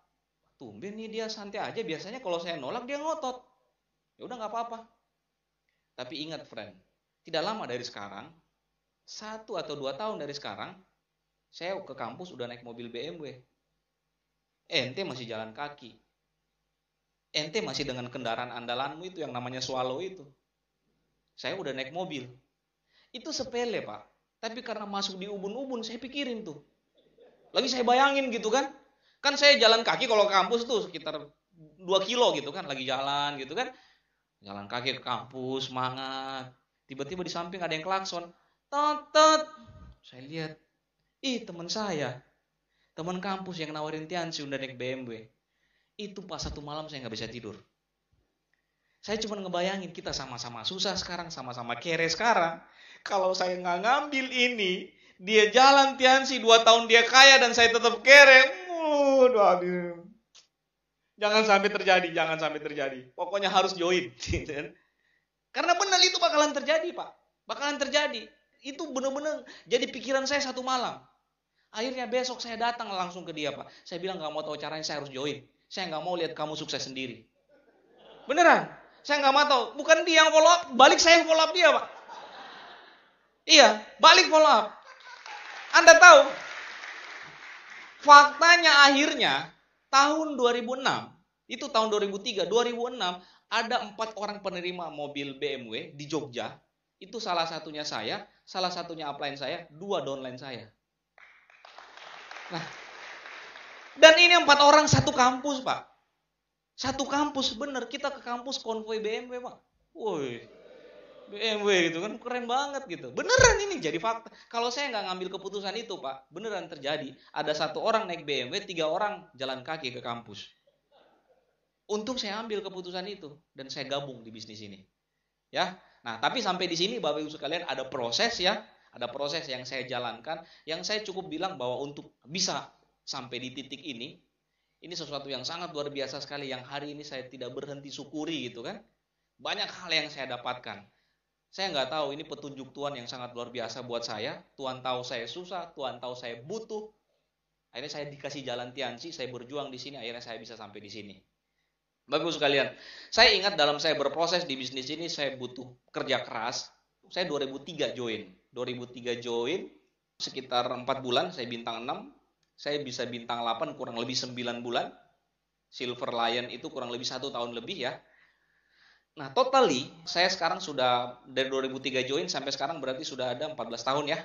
Tumben nih dia santai aja. Biasanya kalau saya nolak dia ngotot. Ya udah nggak apa-apa. Tapi ingat friend, tidak lama dari sekarang, satu atau dua tahun dari sekarang, saya ke kampus udah naik mobil BMW. Ente masih jalan kaki. Ente masih dengan kendaraan andalanmu itu yang namanya swallow itu saya udah naik mobil. Itu sepele pak, tapi karena masuk di ubun-ubun saya pikirin tuh. Lagi saya bayangin gitu kan. Kan saya jalan kaki kalau ke kampus tuh sekitar 2 kilo gitu kan, lagi jalan gitu kan. Jalan kaki ke kampus, semangat. Tiba-tiba di samping ada yang klakson. Tetet. Saya lihat, ih teman saya. Teman kampus yang nawarin tiansi udah naik BMW. Itu pas satu malam saya nggak bisa tidur. Saya cuma ngebayangin kita sama-sama susah sekarang, sama-sama kere sekarang. Kalau saya nggak ngambil ini, dia jalan Tiansi dua tahun dia kaya dan saya tetap kere. Waduh, Jangan sampai terjadi, jangan sampai terjadi. Pokoknya harus join. (laughs) Gitu kan. Karena benar itu bakalan terjadi, Pak. Bakalan terjadi. Itu benar-benar jadi pikiran saya satu malam. Akhirnya besok saya datang langsung ke dia, Pak. Saya bilang, gak mau tahu caranya, saya harus join. Saya nggak mau lihat kamu sukses sendiri. Beneran. Saya nggak mau tahu. Bukan dia yang follow up, balik saya follow up dia, Pak. Iya, balik follow up. Anda tahu, faktanya akhirnya tahun 2006, itu tahun 2003, 2006 ada empat orang penerima mobil BMW di Jogja. Itu salah satunya saya, salah satunya upline saya, dua downline saya. Nah, dan ini empat orang satu kampus, Pak. Satu kampus bener, kita ke kampus konvoy BMW pak. Woi, BMW gitu kan keren banget gitu. Beneran ini jadi fakta. Kalau saya nggak ngambil keputusan itu pak, beneran terjadi. Ada satu orang naik BMW, tiga orang jalan kaki ke kampus. Untung saya ambil keputusan itu dan saya gabung di bisnis ini. Ya, nah tapi sampai di sini bapak ibu sekalian ada proses ya, ada proses yang saya jalankan, yang saya cukup bilang bahwa untuk bisa sampai di titik ini ini sesuatu yang sangat luar biasa sekali yang hari ini saya tidak berhenti syukuri gitu kan. Banyak hal yang saya dapatkan. Saya nggak tahu ini petunjuk Tuhan yang sangat luar biasa buat saya. Tuhan tahu saya susah, Tuhan tahu saya butuh. Akhirnya saya dikasih jalan Tianci, saya berjuang di sini, akhirnya saya bisa sampai di sini. bagus sekalian, saya ingat dalam saya berproses di bisnis ini saya butuh kerja keras. Saya 2003 join, 2003 join sekitar 4 bulan saya bintang 6, saya bisa bintang 8 kurang lebih 9 bulan. Silver Lion itu kurang lebih satu tahun lebih ya. Nah, totally saya sekarang sudah dari 2003 join sampai sekarang berarti sudah ada 14 tahun ya.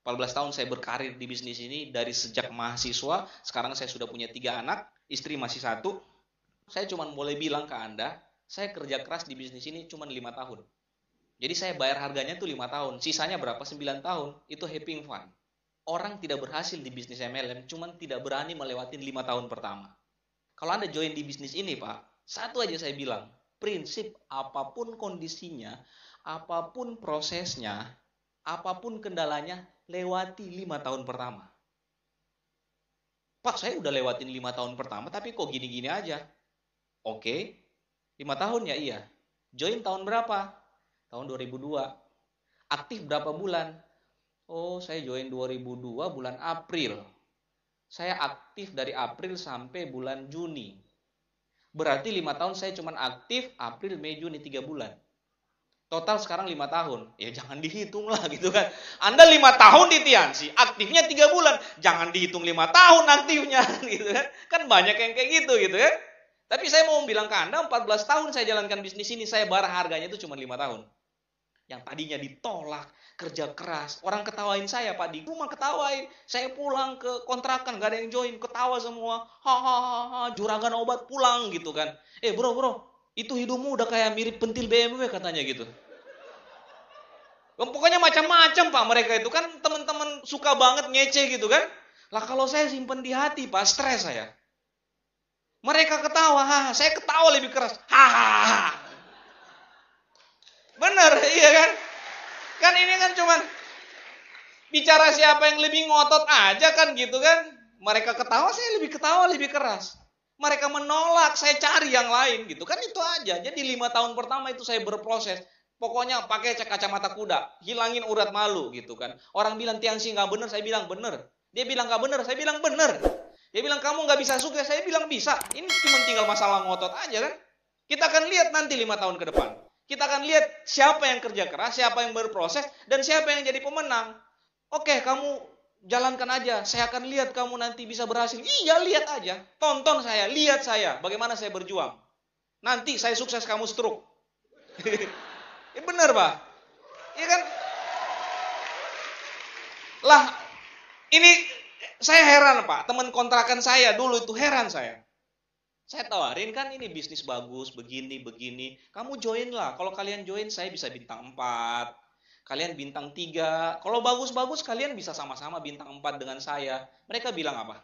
14 tahun saya berkarir di bisnis ini dari sejak mahasiswa, sekarang saya sudah punya tiga anak, istri masih satu. Saya cuma boleh bilang ke Anda, saya kerja keras di bisnis ini cuma lima tahun. Jadi saya bayar harganya tuh lima tahun, sisanya berapa? 9 tahun. Itu happy fun orang tidak berhasil di bisnis MLM cuman tidak berani melewati lima tahun pertama. Kalau Anda join di bisnis ini, Pak, satu aja saya bilang, prinsip apapun kondisinya, apapun prosesnya, apapun kendalanya, lewati lima tahun pertama. Pak, saya udah lewatin lima tahun pertama, tapi kok gini-gini aja? Oke, lima tahun ya iya. Join tahun berapa? Tahun 2002. Aktif berapa bulan? Oh, saya join 2002 bulan April. Saya aktif dari April sampai bulan Juni. Berarti lima tahun saya cuma aktif April, Mei, Juni, tiga bulan. Total sekarang lima tahun. Ya jangan dihitung lah gitu kan. Anda lima tahun di Tiansi, aktifnya tiga bulan. Jangan dihitung lima tahun aktifnya (laughs) gitu kan. Kan banyak yang kayak gitu gitu ya. Tapi saya mau bilang ke Anda 14 tahun saya jalankan bisnis ini, saya barah harganya itu cuma lima tahun yang tadinya ditolak, kerja keras. Orang ketawain saya, Pak, di rumah ketawain. Saya pulang ke kontrakan, gak ada yang join, ketawa semua. Ha, ha, ha, ha, juragan obat pulang gitu kan. Eh, bro, bro, itu hidungmu udah kayak mirip pentil BMW katanya gitu. Pokoknya macam-macam Pak mereka itu kan teman-teman suka banget ngece gitu kan. Lah kalau saya simpen di hati Pak, stres saya. Mereka ketawa, ha, saya ketawa lebih keras. hahaha Bener, (laughs) iya kan? Kan ini kan cuman bicara siapa yang lebih ngotot aja kan gitu kan. Mereka ketawa, saya lebih ketawa, lebih keras. Mereka menolak, saya cari yang lain gitu. Kan itu aja. Jadi lima tahun pertama itu saya berproses. Pokoknya pakai kacamata kuda, hilangin urat malu gitu kan. Orang bilang tiang sih nggak bener, saya bilang bener. Dia bilang nggak bener, saya bilang bener. Dia bilang kamu nggak bisa suka saya bilang bisa. Ini cuma tinggal masalah ngotot aja kan. Kita akan lihat nanti lima tahun ke depan. Kita akan lihat siapa yang kerja keras, siapa yang berproses, dan siapa yang jadi pemenang. Oke, kamu jalankan aja. Saya akan lihat kamu nanti bisa berhasil. Iya, lihat aja. Tonton saya, lihat saya. Bagaimana saya berjuang. Nanti saya sukses, kamu stroke. (laughs) Ya, bener, Pak. Iya kan? Lah, ini saya heran Pak. Teman kontrakan saya dulu itu heran saya. Saya tawarin kan ini bisnis bagus, begini, begini. Kamu join lah. Kalau kalian join, saya bisa bintang 4. Kalian bintang 3. Kalau bagus-bagus, kalian bisa sama-sama bintang 4 dengan saya. Mereka bilang apa?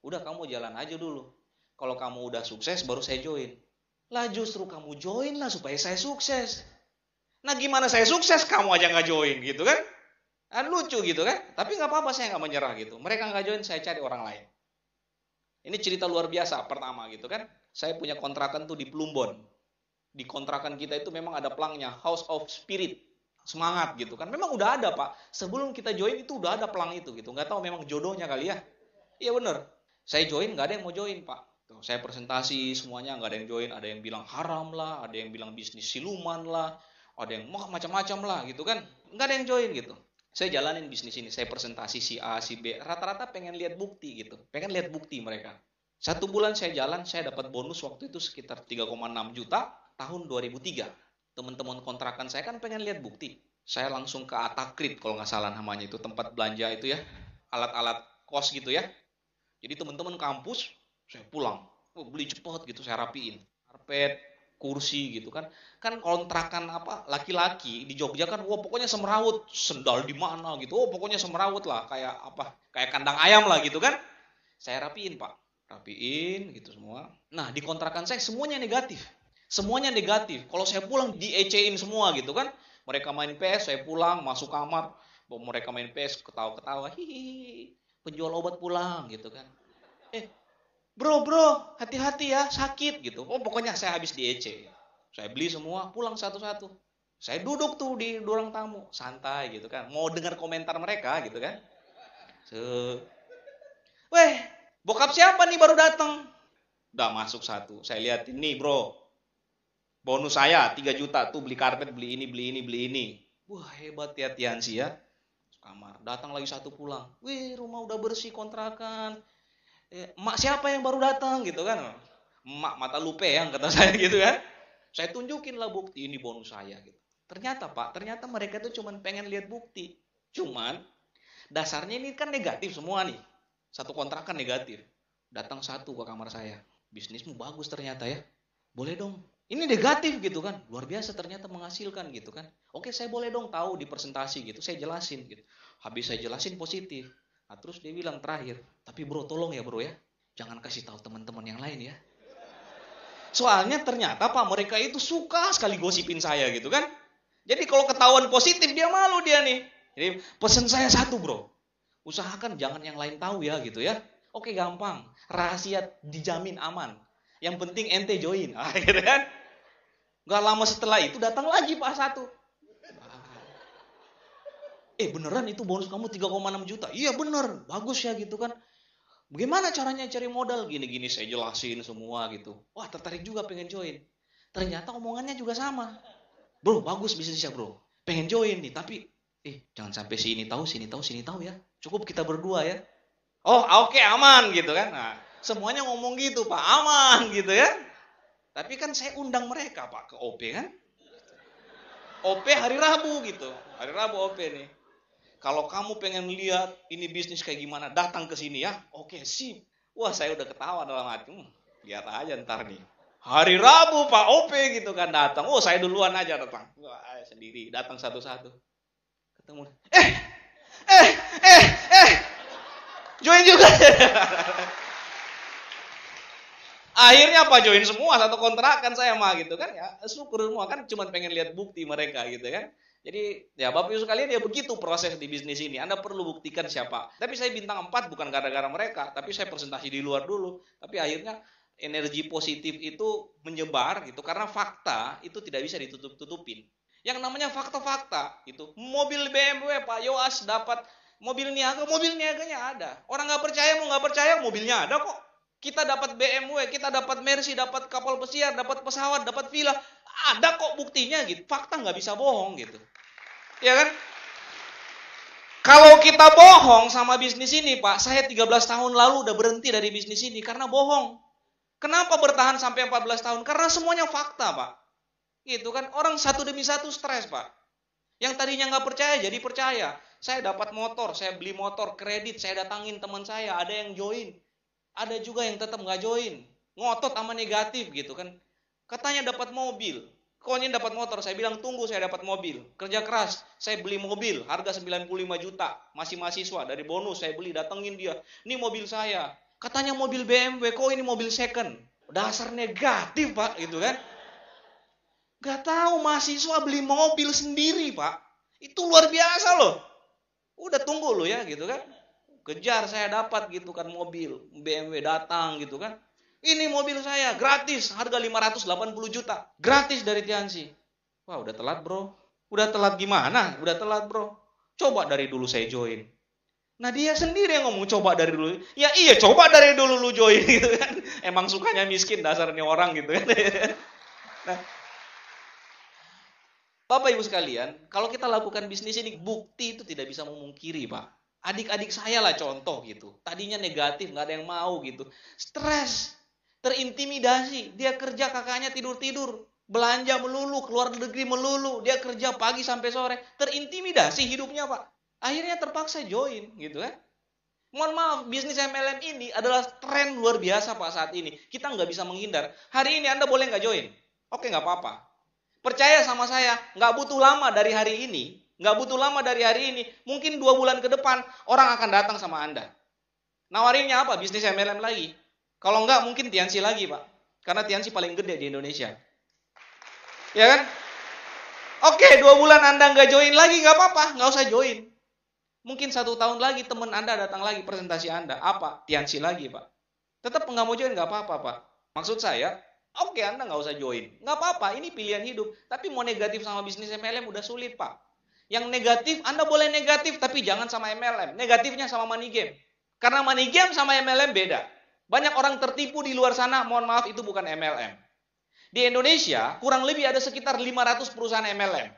Udah kamu jalan aja dulu. Kalau kamu udah sukses, baru saya join. Lah justru kamu join lah supaya saya sukses. Nah gimana saya sukses, kamu aja nggak join gitu kan? Kan lucu gitu kan? Tapi nggak apa-apa, saya nggak menyerah gitu. Mereka nggak join, saya cari orang lain. Ini cerita luar biasa pertama gitu kan. Saya punya kontrakan tuh di Plumbon. Di kontrakan kita itu memang ada pelangnya House of Spirit. Semangat gitu kan. Memang udah ada Pak. Sebelum kita join itu udah ada pelang itu gitu. Gak tahu memang jodohnya kali ya. Iya bener. Saya join gak ada yang mau join Pak. saya presentasi semuanya gak ada yang join. Ada yang bilang haram lah. Ada yang bilang bisnis siluman lah. Ada yang macam-macam lah gitu kan. Gak ada yang join gitu saya jalanin bisnis ini, saya presentasi si A, si B, rata-rata pengen lihat bukti gitu, pengen lihat bukti mereka. Satu bulan saya jalan, saya dapat bonus waktu itu sekitar 3,6 juta tahun 2003. Teman-teman kontrakan saya kan pengen lihat bukti. Saya langsung ke Atakrit kalau nggak salah namanya itu tempat belanja itu ya, alat-alat kos gitu ya. Jadi teman-teman kampus, saya pulang, oh, beli cepat gitu, saya rapiin. Karpet, kursi gitu kan kan kontrakan apa laki-laki di Jogja kan wah pokoknya semrawut sendal di mana gitu oh pokoknya semrawut lah kayak apa kayak kandang ayam lah gitu kan saya rapiin pak rapiin gitu semua nah di kontrakan saya semuanya negatif semuanya negatif kalau saya pulang di ecein semua gitu kan mereka main PS saya pulang masuk kamar mereka main PS ketawa-ketawa hihi penjual obat pulang gitu kan eh bro bro hati-hati ya sakit gitu oh pokoknya saya habis di EC saya beli semua pulang satu-satu saya duduk tuh di ruang tamu santai gitu kan mau dengar komentar mereka gitu kan so, weh bokap siapa nih baru datang udah masuk satu saya lihat ini bro bonus saya 3 juta tuh beli karpet beli ini beli ini beli ini wah hebat ya Tiansi ya kamar datang lagi satu pulang wih rumah udah bersih kontrakan Eh, mak siapa yang baru datang gitu kan mak mata lupe yang kata saya (laughs) gitu kan saya tunjukin lah bukti ini bonus saya gitu ternyata pak ternyata mereka tuh cuman pengen lihat bukti cuman dasarnya ini kan negatif semua nih satu kontrakan negatif datang satu ke kamar saya bisnismu bagus ternyata ya boleh dong ini negatif gitu kan luar biasa ternyata menghasilkan gitu kan oke saya boleh dong tahu di presentasi gitu saya jelasin gitu habis saya jelasin positif Nah, terus dia bilang terakhir, tapi bro tolong ya bro ya, jangan kasih tahu teman-teman yang lain ya. Soalnya ternyata pak mereka itu suka sekali gosipin saya gitu kan. Jadi kalau ketahuan positif dia malu dia nih. Jadi pesen saya satu bro, usahakan jangan yang lain tahu ya gitu ya. Oke gampang, rahasia dijamin aman. Yang penting ente join, akhirnya (laughs) nah, gitu kan. Gak lama setelah itu datang lagi pak satu eh beneran itu bonus kamu 3,6 juta iya bener bagus ya gitu kan bagaimana caranya cari modal gini-gini saya jelasin semua gitu wah tertarik juga pengen join ternyata omongannya juga sama bro bagus bisnisnya bro pengen join nih tapi eh jangan sampai sini tahu sini tahu sini tahu ya cukup kita berdua ya oh ah, oke okay, aman gitu kan nah semuanya ngomong gitu pak aman gitu ya tapi kan saya undang mereka pak ke OP kan OP hari Rabu gitu hari Rabu OP nih kalau kamu pengen lihat ini bisnis kayak gimana, datang ke sini ya. Oke, sip. Wah, saya udah ketawa dalam hati. Hmm, lihat aja ntar nih. Hari Rabu Pak OP gitu kan datang. Oh, saya duluan aja datang. Wah, sendiri datang satu-satu. Ketemu. Eh, eh, eh, eh. Join juga. (laughs) akhirnya apa join semua satu kontrakan saya mah gitu kan ya syukur semua kan cuma pengen lihat bukti mereka gitu kan jadi ya, ya Bapak Ibu sekalian ya begitu proses di bisnis ini. Anda perlu buktikan siapa. Tapi saya bintang 4 bukan gara-gara mereka, tapi saya presentasi di luar dulu. Tapi akhirnya energi positif itu menyebar gitu karena fakta itu tidak bisa ditutup-tutupin. Yang namanya fakta-fakta itu mobil BMW Pak Yoas dapat mobil niaga, mobil niaganya ada. Orang nggak percaya mau nggak percaya mobilnya ada kok. Kita dapat BMW, kita dapat Mercy, dapat kapal pesiar, dapat pesawat, dapat villa, ada kok buktinya gitu. Fakta nggak bisa bohong gitu. Ya kan? Kalau kita bohong sama bisnis ini, Pak, saya 13 tahun lalu udah berhenti dari bisnis ini karena bohong. Kenapa bertahan sampai 14 tahun? Karena semuanya fakta, Pak. Gitu kan, orang satu demi satu stres, Pak. Yang tadinya nggak percaya jadi percaya. Saya dapat motor, saya beli motor kredit, saya datangin teman saya, ada yang join. Ada juga yang tetap nggak join. Ngotot sama negatif gitu kan. Katanya dapat mobil, Konyol dapat motor, saya bilang tunggu saya dapat mobil. Kerja keras, saya beli mobil harga 95 juta, masih mahasiswa dari bonus saya beli, datengin dia. Ini mobil saya. Katanya mobil BMW, kok ini mobil second? Dasar negatif, Pak, gitu kan? Gak tahu mahasiswa beli mobil sendiri, Pak. Itu luar biasa loh. Udah tunggu lo ya, gitu kan? Kejar saya dapat gitu kan mobil BMW datang gitu kan. Ini mobil saya, gratis, harga 580 juta. Gratis dari Tiansi. Wah, udah telat bro. Udah telat gimana? Udah telat bro. Coba dari dulu saya join. Nah dia sendiri yang ngomong coba dari dulu. Ya iya coba dari dulu lu join (laughs) gitu kan. Emang sukanya miskin dasarnya orang gitu kan. (laughs) Nah, Bapak Ibu sekalian, kalau kita lakukan bisnis ini bukti itu tidak bisa memungkiri Pak adik-adik saya lah contoh gitu. Tadinya negatif, nggak ada yang mau gitu. Stres terintimidasi. Dia kerja kakaknya tidur-tidur, belanja melulu, keluar negeri melulu, dia kerja pagi sampai sore, terintimidasi hidupnya, Pak. Akhirnya terpaksa join gitu kan. Mohon maaf, bisnis MLM ini adalah tren luar biasa Pak saat ini. Kita nggak bisa menghindar. Hari ini Anda boleh nggak join? Oke, nggak apa-apa. Percaya sama saya, nggak butuh lama dari hari ini. Nggak butuh lama dari hari ini. Mungkin dua bulan ke depan, orang akan datang sama Anda. Nawarinnya apa? Bisnis MLM lagi. Kalau enggak mungkin Tiansi lagi pak. Karena Tiansi paling gede di Indonesia. Ya kan? Oke, dua bulan Anda nggak join lagi, nggak apa-apa, nggak usah join. Mungkin satu tahun lagi teman Anda datang lagi presentasi Anda. Apa? Tiansi lagi, Pak. Tetap nggak mau join, nggak apa-apa, Pak. Maksud saya, oke okay, Anda nggak usah join. Nggak apa-apa, ini pilihan hidup. Tapi mau negatif sama bisnis MLM udah sulit, Pak. Yang negatif, Anda boleh negatif, tapi jangan sama MLM. Negatifnya sama money game. Karena money game sama MLM beda. Banyak orang tertipu di luar sana, mohon maaf itu bukan MLM. Di Indonesia kurang lebih ada sekitar 500 perusahaan MLM.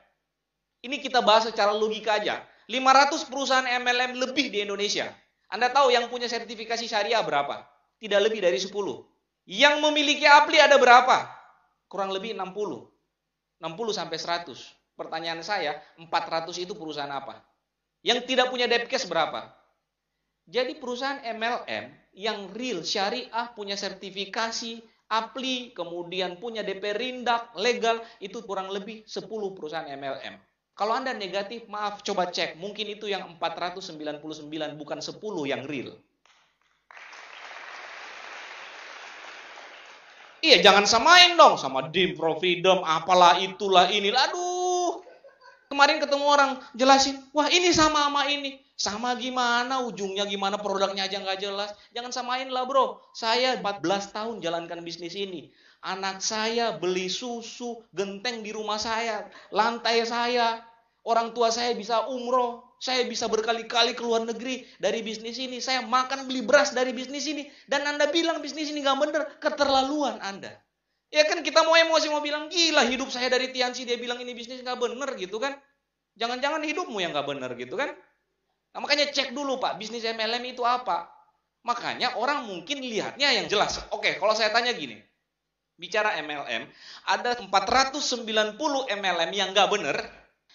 Ini kita bahas secara logika aja. 500 perusahaan MLM lebih di Indonesia. Anda tahu yang punya sertifikasi syariah berapa? Tidak lebih dari 10. Yang memiliki APLI ada berapa? Kurang lebih 60. 60 sampai 100. Pertanyaan saya, 400 itu perusahaan apa? Yang tidak punya debkes berapa? Jadi perusahaan MLM yang real, syariah, punya sertifikasi, APLI, kemudian punya DP rindak, legal, itu kurang lebih 10 perusahaan MLM. Kalau Anda negatif, maaf, coba cek. Mungkin itu yang 499, bukan 10 yang real. Iya, jangan samain dong sama dim, providom, apalah itulah inilah. Aduh, kemarin ketemu orang jelasin, wah ini sama sama ini. Sama gimana ujungnya gimana produknya aja nggak jelas. Jangan samain lah bro. Saya 14 tahun jalankan bisnis ini. Anak saya beli susu genteng di rumah saya, lantai saya. Orang tua saya bisa umroh. Saya bisa berkali-kali ke luar negeri dari bisnis ini. Saya makan beli beras dari bisnis ini. Dan Anda bilang bisnis ini nggak bener. Keterlaluan Anda. Ya kan kita mau emosi mau bilang gila hidup saya dari Tianci dia bilang ini bisnis nggak bener gitu kan. Jangan-jangan hidupmu yang nggak bener gitu kan. Nah, makanya cek dulu Pak, bisnis MLM itu apa? Makanya orang mungkin lihatnya yang jelas. Oke, kalau saya tanya gini, bicara MLM, ada 490 MLM yang nggak bener,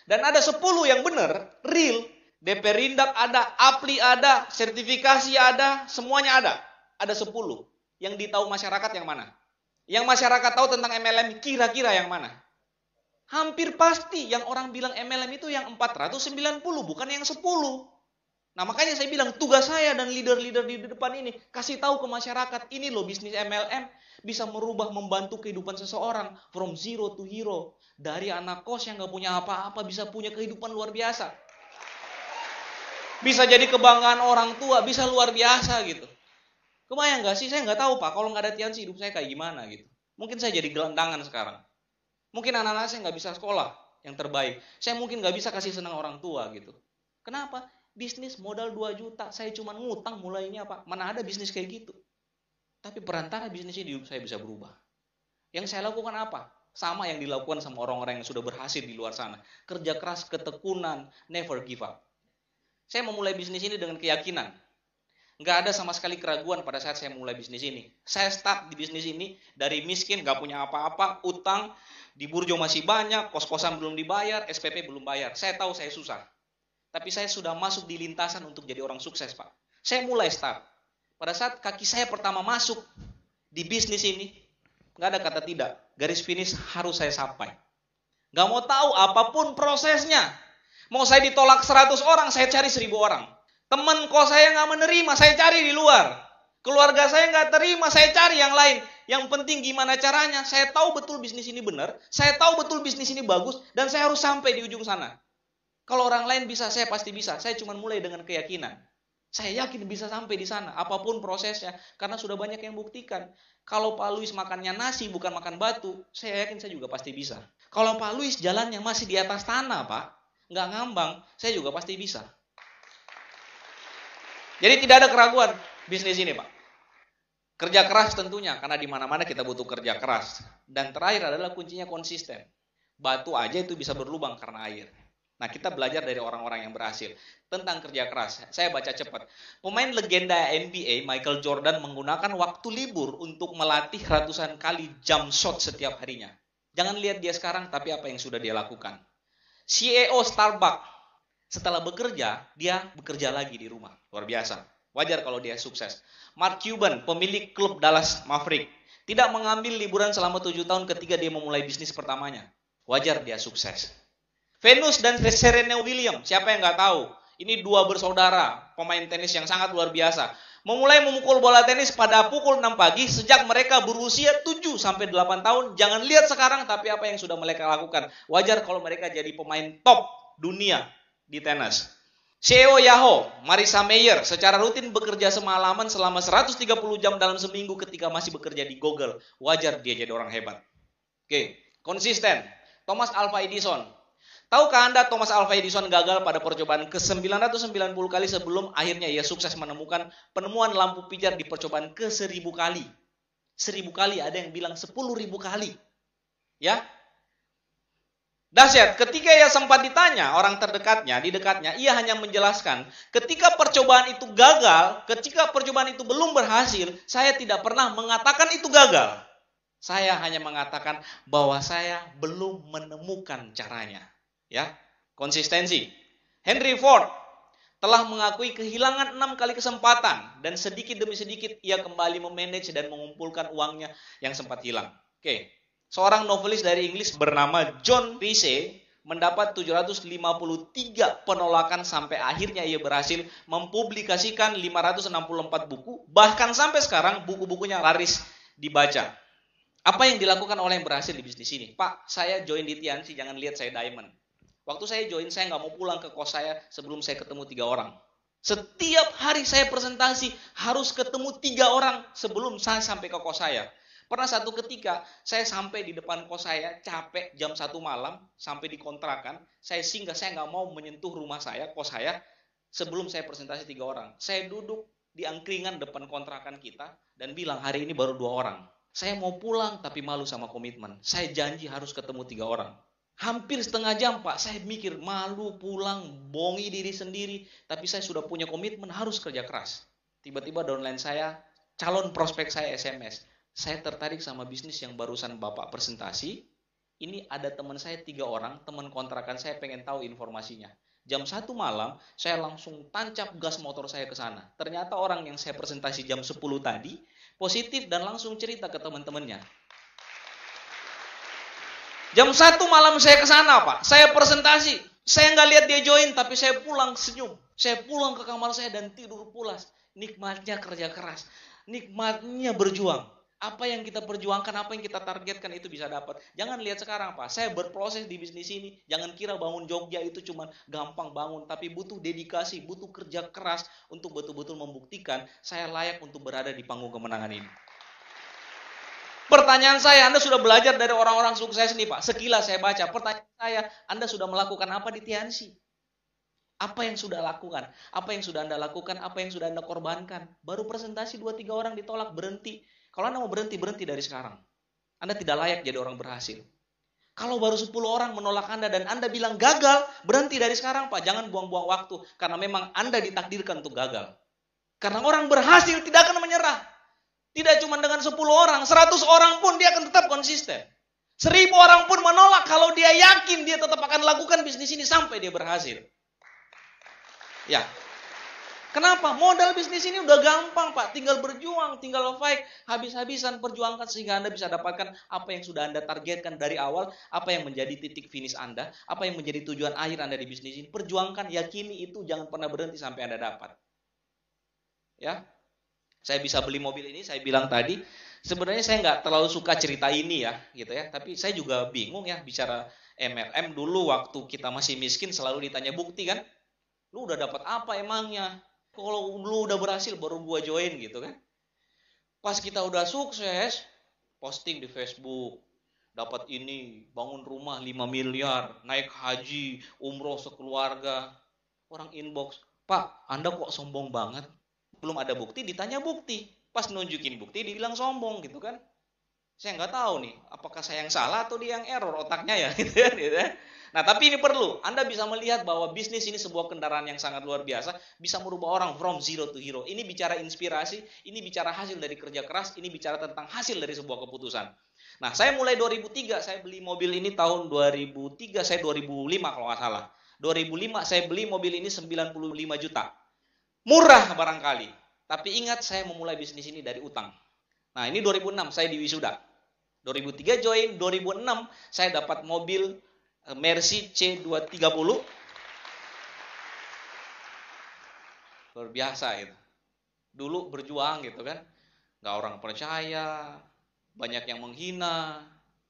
dan ada 10 yang bener, real, DP Rindap ada, APLI ada, sertifikasi ada, semuanya ada. Ada 10. Yang ditahu masyarakat yang mana? Yang masyarakat tahu tentang MLM kira-kira yang mana? Hampir pasti yang orang bilang MLM itu yang 490, bukan yang 10. Nah makanya saya bilang tugas saya dan leader-leader di depan ini kasih tahu ke masyarakat ini loh bisnis MLM bisa merubah membantu kehidupan seseorang from zero to hero dari anak kos yang nggak punya apa-apa bisa punya kehidupan luar biasa bisa jadi kebanggaan orang tua bisa luar biasa gitu kebayang nggak sih saya nggak tahu pak kalau nggak ada sih hidup saya kayak gimana gitu mungkin saya jadi gelandangan sekarang mungkin anak-anak saya nggak bisa sekolah yang terbaik saya mungkin nggak bisa kasih senang orang tua gitu Kenapa? bisnis modal 2 juta, saya cuma ngutang mulainya apa Mana ada bisnis kayak gitu. Tapi perantara bisnis ini saya bisa berubah. Yang saya lakukan apa? Sama yang dilakukan sama orang-orang yang sudah berhasil di luar sana. Kerja keras, ketekunan, never give up. Saya memulai bisnis ini dengan keyakinan. Nggak ada sama sekali keraguan pada saat saya mulai bisnis ini. Saya start di bisnis ini dari miskin, nggak punya apa-apa, utang, di burjo masih banyak, kos-kosan belum dibayar, SPP belum bayar. Saya tahu saya susah tapi saya sudah masuk di lintasan untuk jadi orang sukses, Pak. Saya mulai start. Pada saat kaki saya pertama masuk di bisnis ini, nggak ada kata tidak. Garis finish harus saya sampai. Nggak mau tahu apapun prosesnya. Mau saya ditolak 100 orang, saya cari 1000 orang. Teman kok saya nggak menerima, saya cari di luar. Keluarga saya nggak terima, saya cari yang lain. Yang penting gimana caranya. Saya tahu betul bisnis ini benar, saya tahu betul bisnis ini bagus, dan saya harus sampai di ujung sana. Kalau orang lain bisa, saya pasti bisa. Saya cuma mulai dengan keyakinan. Saya yakin bisa sampai di sana, apapun prosesnya. Karena sudah banyak yang buktikan. Kalau Pak Luis makannya nasi, bukan makan batu, saya yakin saya juga pasti bisa. Kalau Pak Luis jalannya masih di atas tanah, Pak, nggak ngambang, saya juga pasti bisa. Jadi tidak ada keraguan bisnis ini, Pak. Kerja keras tentunya, karena di mana-mana kita butuh kerja keras. Dan terakhir adalah kuncinya konsisten. Batu aja itu bisa berlubang karena air. Nah, nah, kita belajar dari orang-orang yang berhasil iya. tentang kerja keras. Saya baca cepat. Pemain legenda NBA Michael Jordan menggunakan waktu libur untuk melatih ratusan kali jump shot setiap harinya. Jangan lihat dia sekarang, tapi apa yang sudah dia lakukan. CEO Starbucks setelah bekerja, dia bekerja lagi di rumah. Luar biasa. Wajar kalau dia sukses. Mark Cuban, pemilik klub Dallas Maverick, tidak mengambil liburan selama tujuh tahun ketika dia memulai bisnis pertamanya. Wajar dia sukses. Venus dan Serena Williams, siapa yang nggak tahu? Ini dua bersaudara, pemain tenis yang sangat luar biasa. Memulai memukul bola tenis pada pukul 6 pagi sejak mereka berusia 7 sampai 8 tahun. Jangan lihat sekarang tapi apa yang sudah mereka lakukan. Wajar kalau mereka jadi pemain top dunia di tenis. CEO Yahoo, Marisa Mayer, secara rutin bekerja semalaman selama 130 jam dalam seminggu ketika masih bekerja di Google. Wajar dia jadi orang hebat. Oke, konsisten. Thomas Alva Edison, Tahukah Anda Thomas Alva Edison gagal pada percobaan ke-990 kali sebelum akhirnya ia sukses menemukan penemuan lampu pijar di percobaan ke-1000 kali. 1000 kali, ada yang bilang 10.000 kali. Ya. Dahsyat, ketika ia sempat ditanya orang terdekatnya, di dekatnya, ia hanya menjelaskan, ketika percobaan itu gagal, ketika percobaan itu belum berhasil, saya tidak pernah mengatakan itu gagal. Saya hanya mengatakan bahwa saya belum menemukan caranya. Ya, konsistensi. Henry Ford telah mengakui kehilangan enam kali kesempatan dan sedikit demi sedikit ia kembali memanage dan mengumpulkan uangnya yang sempat hilang. Oke, seorang novelis dari Inggris bernama John Rice mendapat 753 penolakan sampai akhirnya ia berhasil mempublikasikan 564 buku, bahkan sampai sekarang buku-bukunya laris dibaca. Apa yang dilakukan oleh yang berhasil di bisnis ini? Pak, saya join di Tianci, jangan lihat saya diamond. Waktu saya join, saya nggak mau pulang ke kos saya sebelum saya ketemu tiga orang. Setiap hari saya presentasi harus ketemu tiga orang sebelum saya sampai ke kos saya. Pernah satu ketika saya sampai di depan kos saya capek jam satu malam sampai di kontrakan. Saya singgah, saya nggak mau menyentuh rumah saya, kos saya sebelum saya presentasi tiga orang. Saya duduk di angkringan depan kontrakan kita dan bilang hari ini baru dua orang. Saya mau pulang tapi malu sama komitmen. Saya janji harus ketemu tiga orang. Hampir setengah jam Pak, saya mikir malu pulang, bongi diri sendiri. Tapi saya sudah punya komitmen harus kerja keras. Tiba-tiba downline saya, calon prospek saya SMS. Saya tertarik sama bisnis yang barusan Bapak presentasi. Ini ada teman saya tiga orang, teman kontrakan saya pengen tahu informasinya. Jam satu malam, saya langsung tancap gas motor saya ke sana. Ternyata orang yang saya presentasi jam 10 tadi, positif dan langsung cerita ke teman-temannya. Jam satu malam saya ke sana, Pak. Saya presentasi. Saya nggak lihat dia join, tapi saya pulang senyum. Saya pulang ke kamar saya dan tidur pulas. Nikmatnya kerja keras. Nikmatnya berjuang. Apa yang kita perjuangkan, apa yang kita targetkan itu bisa dapat. Jangan lihat sekarang, Pak. Saya berproses di bisnis ini. Jangan kira bangun Jogja itu cuma gampang bangun. Tapi butuh dedikasi, butuh kerja keras untuk betul-betul membuktikan saya layak untuk berada di panggung kemenangan ini. Pertanyaan saya, Anda sudah belajar dari orang-orang sukses nih Pak. Sekilas saya baca. Pertanyaan saya, Anda sudah melakukan apa di Tiansi? Apa yang sudah lakukan? Apa yang sudah Anda lakukan? Apa yang sudah Anda korbankan? Baru presentasi 2-3 orang ditolak, berhenti. Kalau Anda mau berhenti, berhenti dari sekarang. Anda tidak layak jadi orang berhasil. Kalau baru 10 orang menolak Anda dan Anda bilang gagal, berhenti dari sekarang Pak. Jangan buang-buang waktu. Karena memang Anda ditakdirkan untuk gagal. Karena orang berhasil tidak akan menyerah. Tidak cuma dengan 10 orang, 100 orang pun dia akan tetap konsisten. Seribu orang pun menolak kalau dia yakin dia tetap akan lakukan bisnis ini sampai dia berhasil. Ya. Kenapa? Modal bisnis ini udah gampang Pak. Tinggal berjuang, tinggal fight. Habis-habisan perjuangkan sehingga Anda bisa dapatkan apa yang sudah Anda targetkan dari awal. Apa yang menjadi titik finish Anda. Apa yang menjadi tujuan akhir Anda di bisnis ini. Perjuangkan, yakini itu. Jangan pernah berhenti sampai Anda dapat. Ya, saya bisa beli mobil ini saya bilang tadi sebenarnya saya nggak terlalu suka cerita ini ya gitu ya tapi saya juga bingung ya bicara MLM dulu waktu kita masih miskin selalu ditanya bukti kan lu udah dapat apa emangnya kalau lu udah berhasil baru gua join gitu kan pas kita udah sukses posting di Facebook dapat ini bangun rumah 5 miliar naik haji umroh sekeluarga orang inbox Pak Anda kok sombong banget belum ada bukti ditanya bukti pas nunjukin bukti dibilang sombong gitu kan saya nggak tahu nih apakah saya yang salah atau dia yang error otaknya ya (laughs) gitu ya nah tapi ini perlu anda bisa melihat bahwa bisnis ini sebuah kendaraan yang sangat luar biasa bisa merubah orang from zero to hero ini bicara inspirasi ini bicara hasil dari kerja keras ini bicara tentang hasil dari sebuah keputusan nah saya mulai 2003 saya beli mobil ini tahun 2003 saya 2005 kalau nggak salah 2005 saya beli mobil ini 95 juta Murah barangkali. Tapi ingat saya memulai bisnis ini dari utang. Nah ini 2006 saya di wisuda. 2003 join, 2006 saya dapat mobil eh, Mercy C230. Luar biasa itu. Dulu berjuang gitu kan. Gak orang percaya, banyak yang menghina,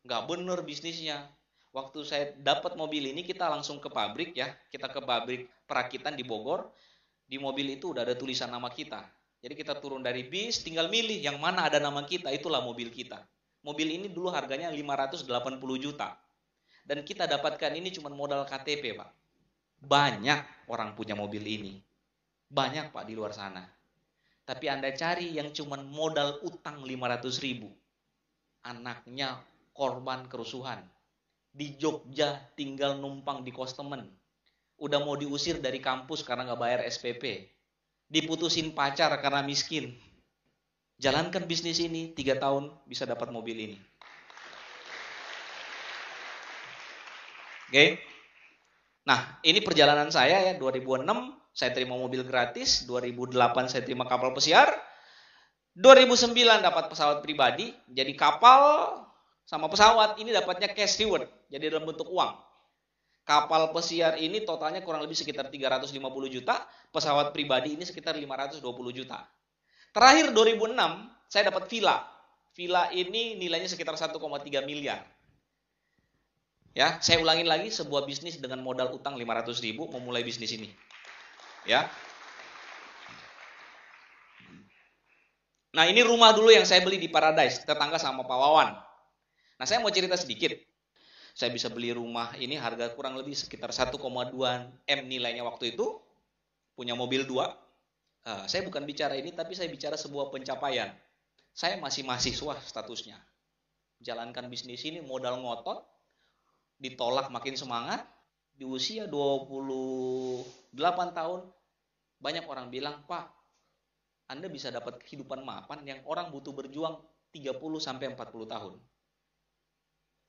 gak bener bisnisnya. Waktu saya dapat mobil ini kita langsung ke pabrik ya. Kita ke pabrik perakitan di Bogor di mobil itu udah ada tulisan nama kita. Jadi kita turun dari bis, tinggal milih yang mana ada nama kita, itulah mobil kita. Mobil ini dulu harganya 580 juta. Dan kita dapatkan ini cuma modal KTP, Pak. Banyak orang punya mobil ini. Banyak, Pak, di luar sana. Tapi Anda cari yang cuma modal utang 500 ribu. Anaknya korban kerusuhan. Di Jogja tinggal numpang di kostemen udah mau diusir dari kampus karena nggak bayar SPP, diputusin pacar karena miskin. Jalankan bisnis ini, tiga tahun bisa dapat mobil ini. Oke? Okay? Nah, ini perjalanan saya ya, 2006 saya terima mobil gratis, 2008 saya terima kapal pesiar, 2009 dapat pesawat pribadi, jadi kapal sama pesawat ini dapatnya cash reward, jadi dalam bentuk uang kapal pesiar ini totalnya kurang lebih sekitar 350 juta, pesawat pribadi ini sekitar 520 juta. Terakhir 2006 saya dapat villa. Villa ini nilainya sekitar 1,3 miliar. Ya, saya ulangin lagi sebuah bisnis dengan modal utang 500 ribu memulai bisnis ini. Ya. Nah ini rumah dulu yang saya beli di Paradise, tetangga sama Pak Wawan. Nah saya mau cerita sedikit saya bisa beli rumah ini harga kurang lebih sekitar 1,2 M nilainya waktu itu, punya mobil dua. Uh, saya bukan bicara ini, tapi saya bicara sebuah pencapaian. Saya masih mahasiswa statusnya. Jalankan bisnis ini modal ngotot, ditolak makin semangat, di usia 28 tahun, banyak orang bilang, Pak, Anda bisa dapat kehidupan mapan yang orang butuh berjuang 30 40 tahun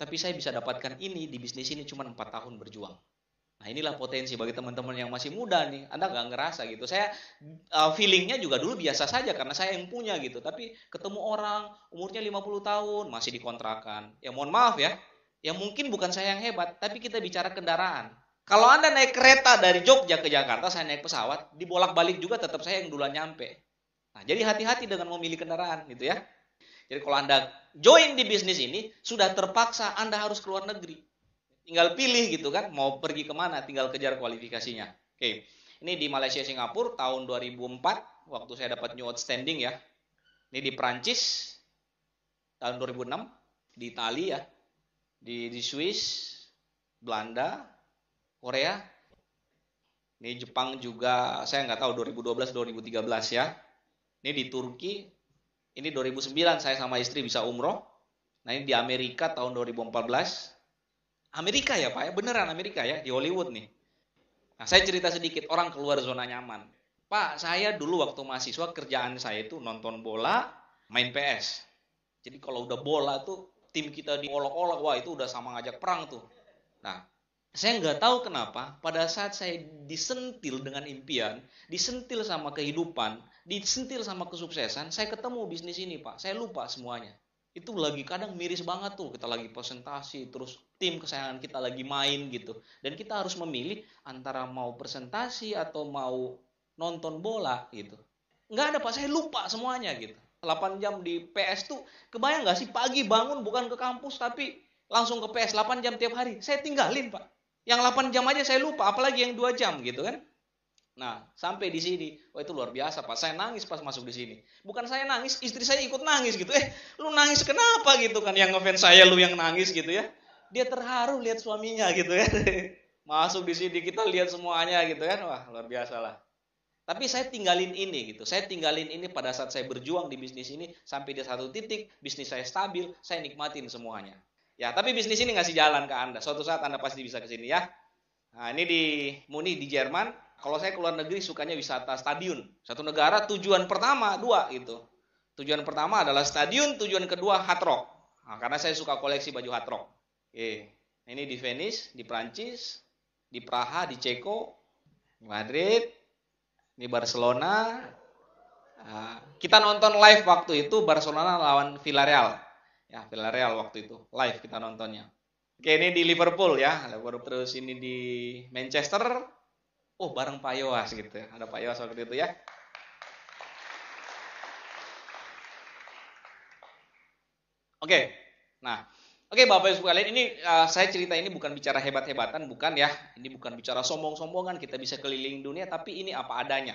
tapi saya bisa dapatkan ini di bisnis ini cuma empat tahun berjuang. Nah inilah potensi bagi teman-teman yang masih muda nih, Anda nggak ngerasa gitu. Saya eh, feelingnya juga dulu biasa saja karena saya yang punya gitu. Tapi ketemu orang umurnya 50 tahun masih dikontrakan. Ya mohon maaf ya, ya mungkin bukan saya yang hebat, tapi kita bicara kendaraan. Kalau Anda naik kereta dari Jogja ke Jakarta, saya naik pesawat, dibolak-balik juga tetap saya yang duluan nyampe. Nah, jadi hati-hati dengan memilih kendaraan gitu ya. Jadi kalau Anda join di bisnis ini, sudah terpaksa Anda harus keluar negeri. Tinggal pilih gitu kan, mau pergi kemana, tinggal kejar kualifikasinya. Oke, ini di Malaysia, Singapura tahun 2004, waktu saya dapat New Outstanding ya. Ini di Prancis tahun 2006, di Italia, ya, di, di Swiss, Belanda, Korea, ini Jepang juga saya nggak tahu 2012 2013 ya. Ini di Turki ini 2009 saya sama istri bisa umroh. Nah ini di Amerika tahun 2014. Amerika ya Pak ya, beneran Amerika ya, di Hollywood nih. Nah saya cerita sedikit, orang keluar zona nyaman. Pak, saya dulu waktu mahasiswa kerjaan saya itu nonton bola, main PS. Jadi kalau udah bola tuh tim kita diolok-olok, wah itu udah sama ngajak perang tuh. Nah, saya nggak tahu kenapa pada saat saya disentil dengan impian, disentil sama kehidupan, disentil sama kesuksesan, saya ketemu bisnis ini pak, saya lupa semuanya. Itu lagi kadang miris banget tuh, kita lagi presentasi, terus tim kesayangan kita lagi main gitu. Dan kita harus memilih antara mau presentasi atau mau nonton bola gitu. Nggak ada pak, saya lupa semuanya gitu. 8 jam di PS tuh, kebayang nggak sih pagi bangun bukan ke kampus tapi langsung ke PS 8 jam tiap hari. Saya tinggalin pak yang 8 jam aja saya lupa, apalagi yang 2 jam gitu kan. Nah, sampai di sini, wah oh, itu luar biasa Pak. Saya nangis pas masuk di sini. Bukan saya nangis, istri saya ikut nangis gitu. Eh, lu nangis kenapa gitu kan yang ngefans saya lu yang nangis gitu ya. Dia terharu lihat suaminya gitu ya. (laughs) Masuk di sini kita lihat semuanya gitu kan. Wah, luar biasa lah. Tapi saya tinggalin ini gitu. Saya tinggalin ini pada saat saya berjuang di bisnis ini sampai di satu titik bisnis saya stabil, saya nikmatin semuanya. Ya, tapi bisnis ini ngasih jalan ke Anda. Suatu saat Anda pasti bisa ke sini ya. Nah, ini di Muni di Jerman. Kalau saya keluar negeri sukanya wisata stadion. Satu negara tujuan pertama dua gitu. Tujuan pertama adalah stadion, tujuan kedua hard rock. Nah, karena saya suka koleksi baju hard rock. Oke. Ini di Venice, di Prancis, di Praha, di Ceko, Madrid, di Barcelona. Nah, kita nonton live waktu itu Barcelona lawan Villarreal ya Villarreal waktu itu live kita nontonnya oke ini di Liverpool ya Liverpool terus ini di Manchester oh bareng Pak Yoas gitu ya. ada Pak Yoas waktu itu ya oke nah Oke Bapak Ibu sekalian, ini uh, saya cerita ini bukan bicara hebat-hebatan, bukan ya. Ini bukan bicara sombong-sombongan, kita bisa keliling dunia, tapi ini apa adanya.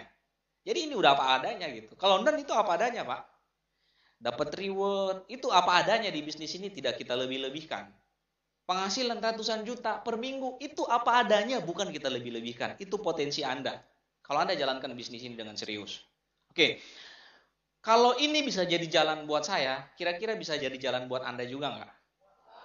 Jadi ini udah apa adanya gitu. Kalau London itu apa adanya Pak dapat reward, itu apa adanya di bisnis ini tidak kita lebih-lebihkan. Penghasilan ratusan juta per minggu itu apa adanya, bukan kita lebih-lebihkan. Itu potensi Anda. Kalau Anda jalankan bisnis ini dengan serius. Oke. Kalau ini bisa jadi jalan buat saya, kira-kira bisa jadi jalan buat Anda juga nggak?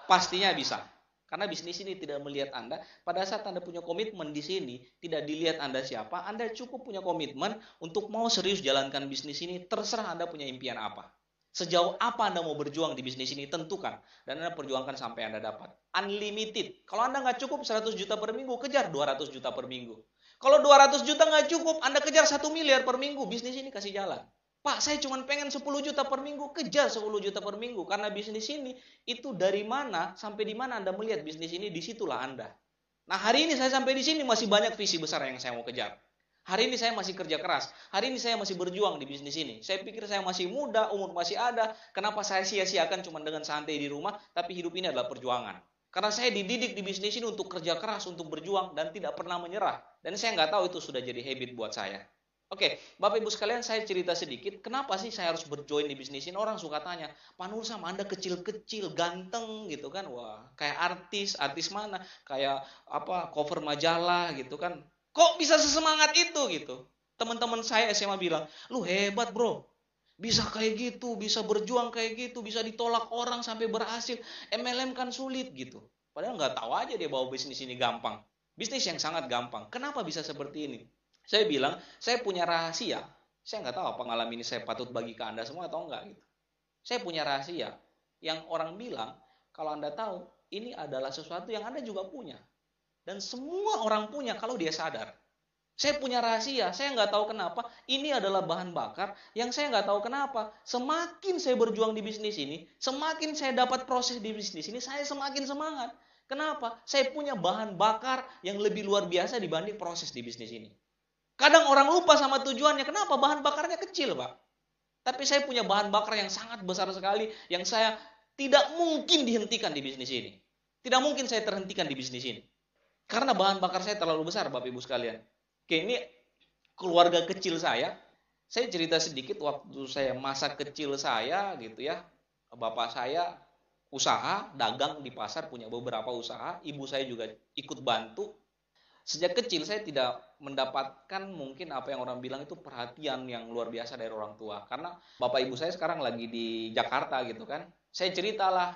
Pastinya bisa. Karena bisnis ini tidak melihat Anda, pada saat Anda punya komitmen di sini, tidak dilihat Anda siapa, Anda cukup punya komitmen untuk mau serius jalankan bisnis ini, terserah Anda punya impian apa. Sejauh apa Anda mau berjuang di bisnis ini tentukan dan Anda perjuangkan sampai Anda dapat. Unlimited. Kalau Anda nggak cukup 100 juta per minggu, kejar 200 juta per minggu. Kalau 200 juta nggak cukup, Anda kejar 1 miliar per minggu, bisnis ini kasih jalan. Pak, saya cuma pengen 10 juta per minggu, kejar 10 juta per minggu. Karena bisnis ini, itu dari mana, sampai di mana Anda melihat bisnis ini, disitulah Anda. Nah, hari ini saya sampai di sini, masih banyak visi besar yang saya mau kejar. Hari ini saya masih kerja keras. Hari ini saya masih berjuang di bisnis ini. Saya pikir saya masih muda, umur masih ada. Kenapa saya sia-siakan cuma dengan santai di rumah, tapi hidup ini adalah perjuangan. Karena saya dididik di bisnis ini untuk kerja keras, untuk berjuang, dan tidak pernah menyerah. Dan saya nggak tahu itu sudah jadi habit buat saya. Oke, Bapak Ibu sekalian saya cerita sedikit, kenapa sih saya harus berjoin di bisnis ini? Orang suka tanya, Pak Nur sama Anda kecil-kecil, ganteng gitu kan, wah kayak artis, artis mana, kayak apa cover majalah gitu kan, Kok bisa sesemangat itu gitu? Teman-teman saya SMA bilang, lu hebat bro. Bisa kayak gitu, bisa berjuang kayak gitu, bisa ditolak orang sampai berhasil. MLM kan sulit gitu. Padahal nggak tahu aja dia bawa bisnis ini gampang. Bisnis yang sangat gampang. Kenapa bisa seperti ini? Saya bilang, saya punya rahasia. Saya nggak tahu apa pengalaman ini saya patut bagi ke Anda semua atau enggak gitu. Saya punya rahasia yang orang bilang kalau Anda tahu ini adalah sesuatu yang Anda juga punya. Dan semua orang punya kalau dia sadar. Saya punya rahasia, saya nggak tahu kenapa. Ini adalah bahan bakar yang saya nggak tahu kenapa. Semakin saya berjuang di bisnis ini, semakin saya dapat proses di bisnis ini, saya semakin semangat. Kenapa? Saya punya bahan bakar yang lebih luar biasa dibanding proses di bisnis ini. Kadang orang lupa sama tujuannya. Kenapa? Bahan bakarnya kecil, Pak. Tapi saya punya bahan bakar yang sangat besar sekali yang saya tidak mungkin dihentikan di bisnis ini. Tidak mungkin saya terhentikan di bisnis ini. Karena bahan bakar saya terlalu besar, Bapak Ibu sekalian. Oke, ini keluarga kecil saya. Saya cerita sedikit waktu saya masa kecil saya gitu ya. Bapak saya usaha, dagang di pasar, punya beberapa usaha. Ibu saya juga ikut bantu. Sejak kecil saya tidak mendapatkan mungkin apa yang orang bilang itu perhatian yang luar biasa dari orang tua. Karena bapak ibu saya sekarang lagi di Jakarta gitu kan. Saya ceritalah,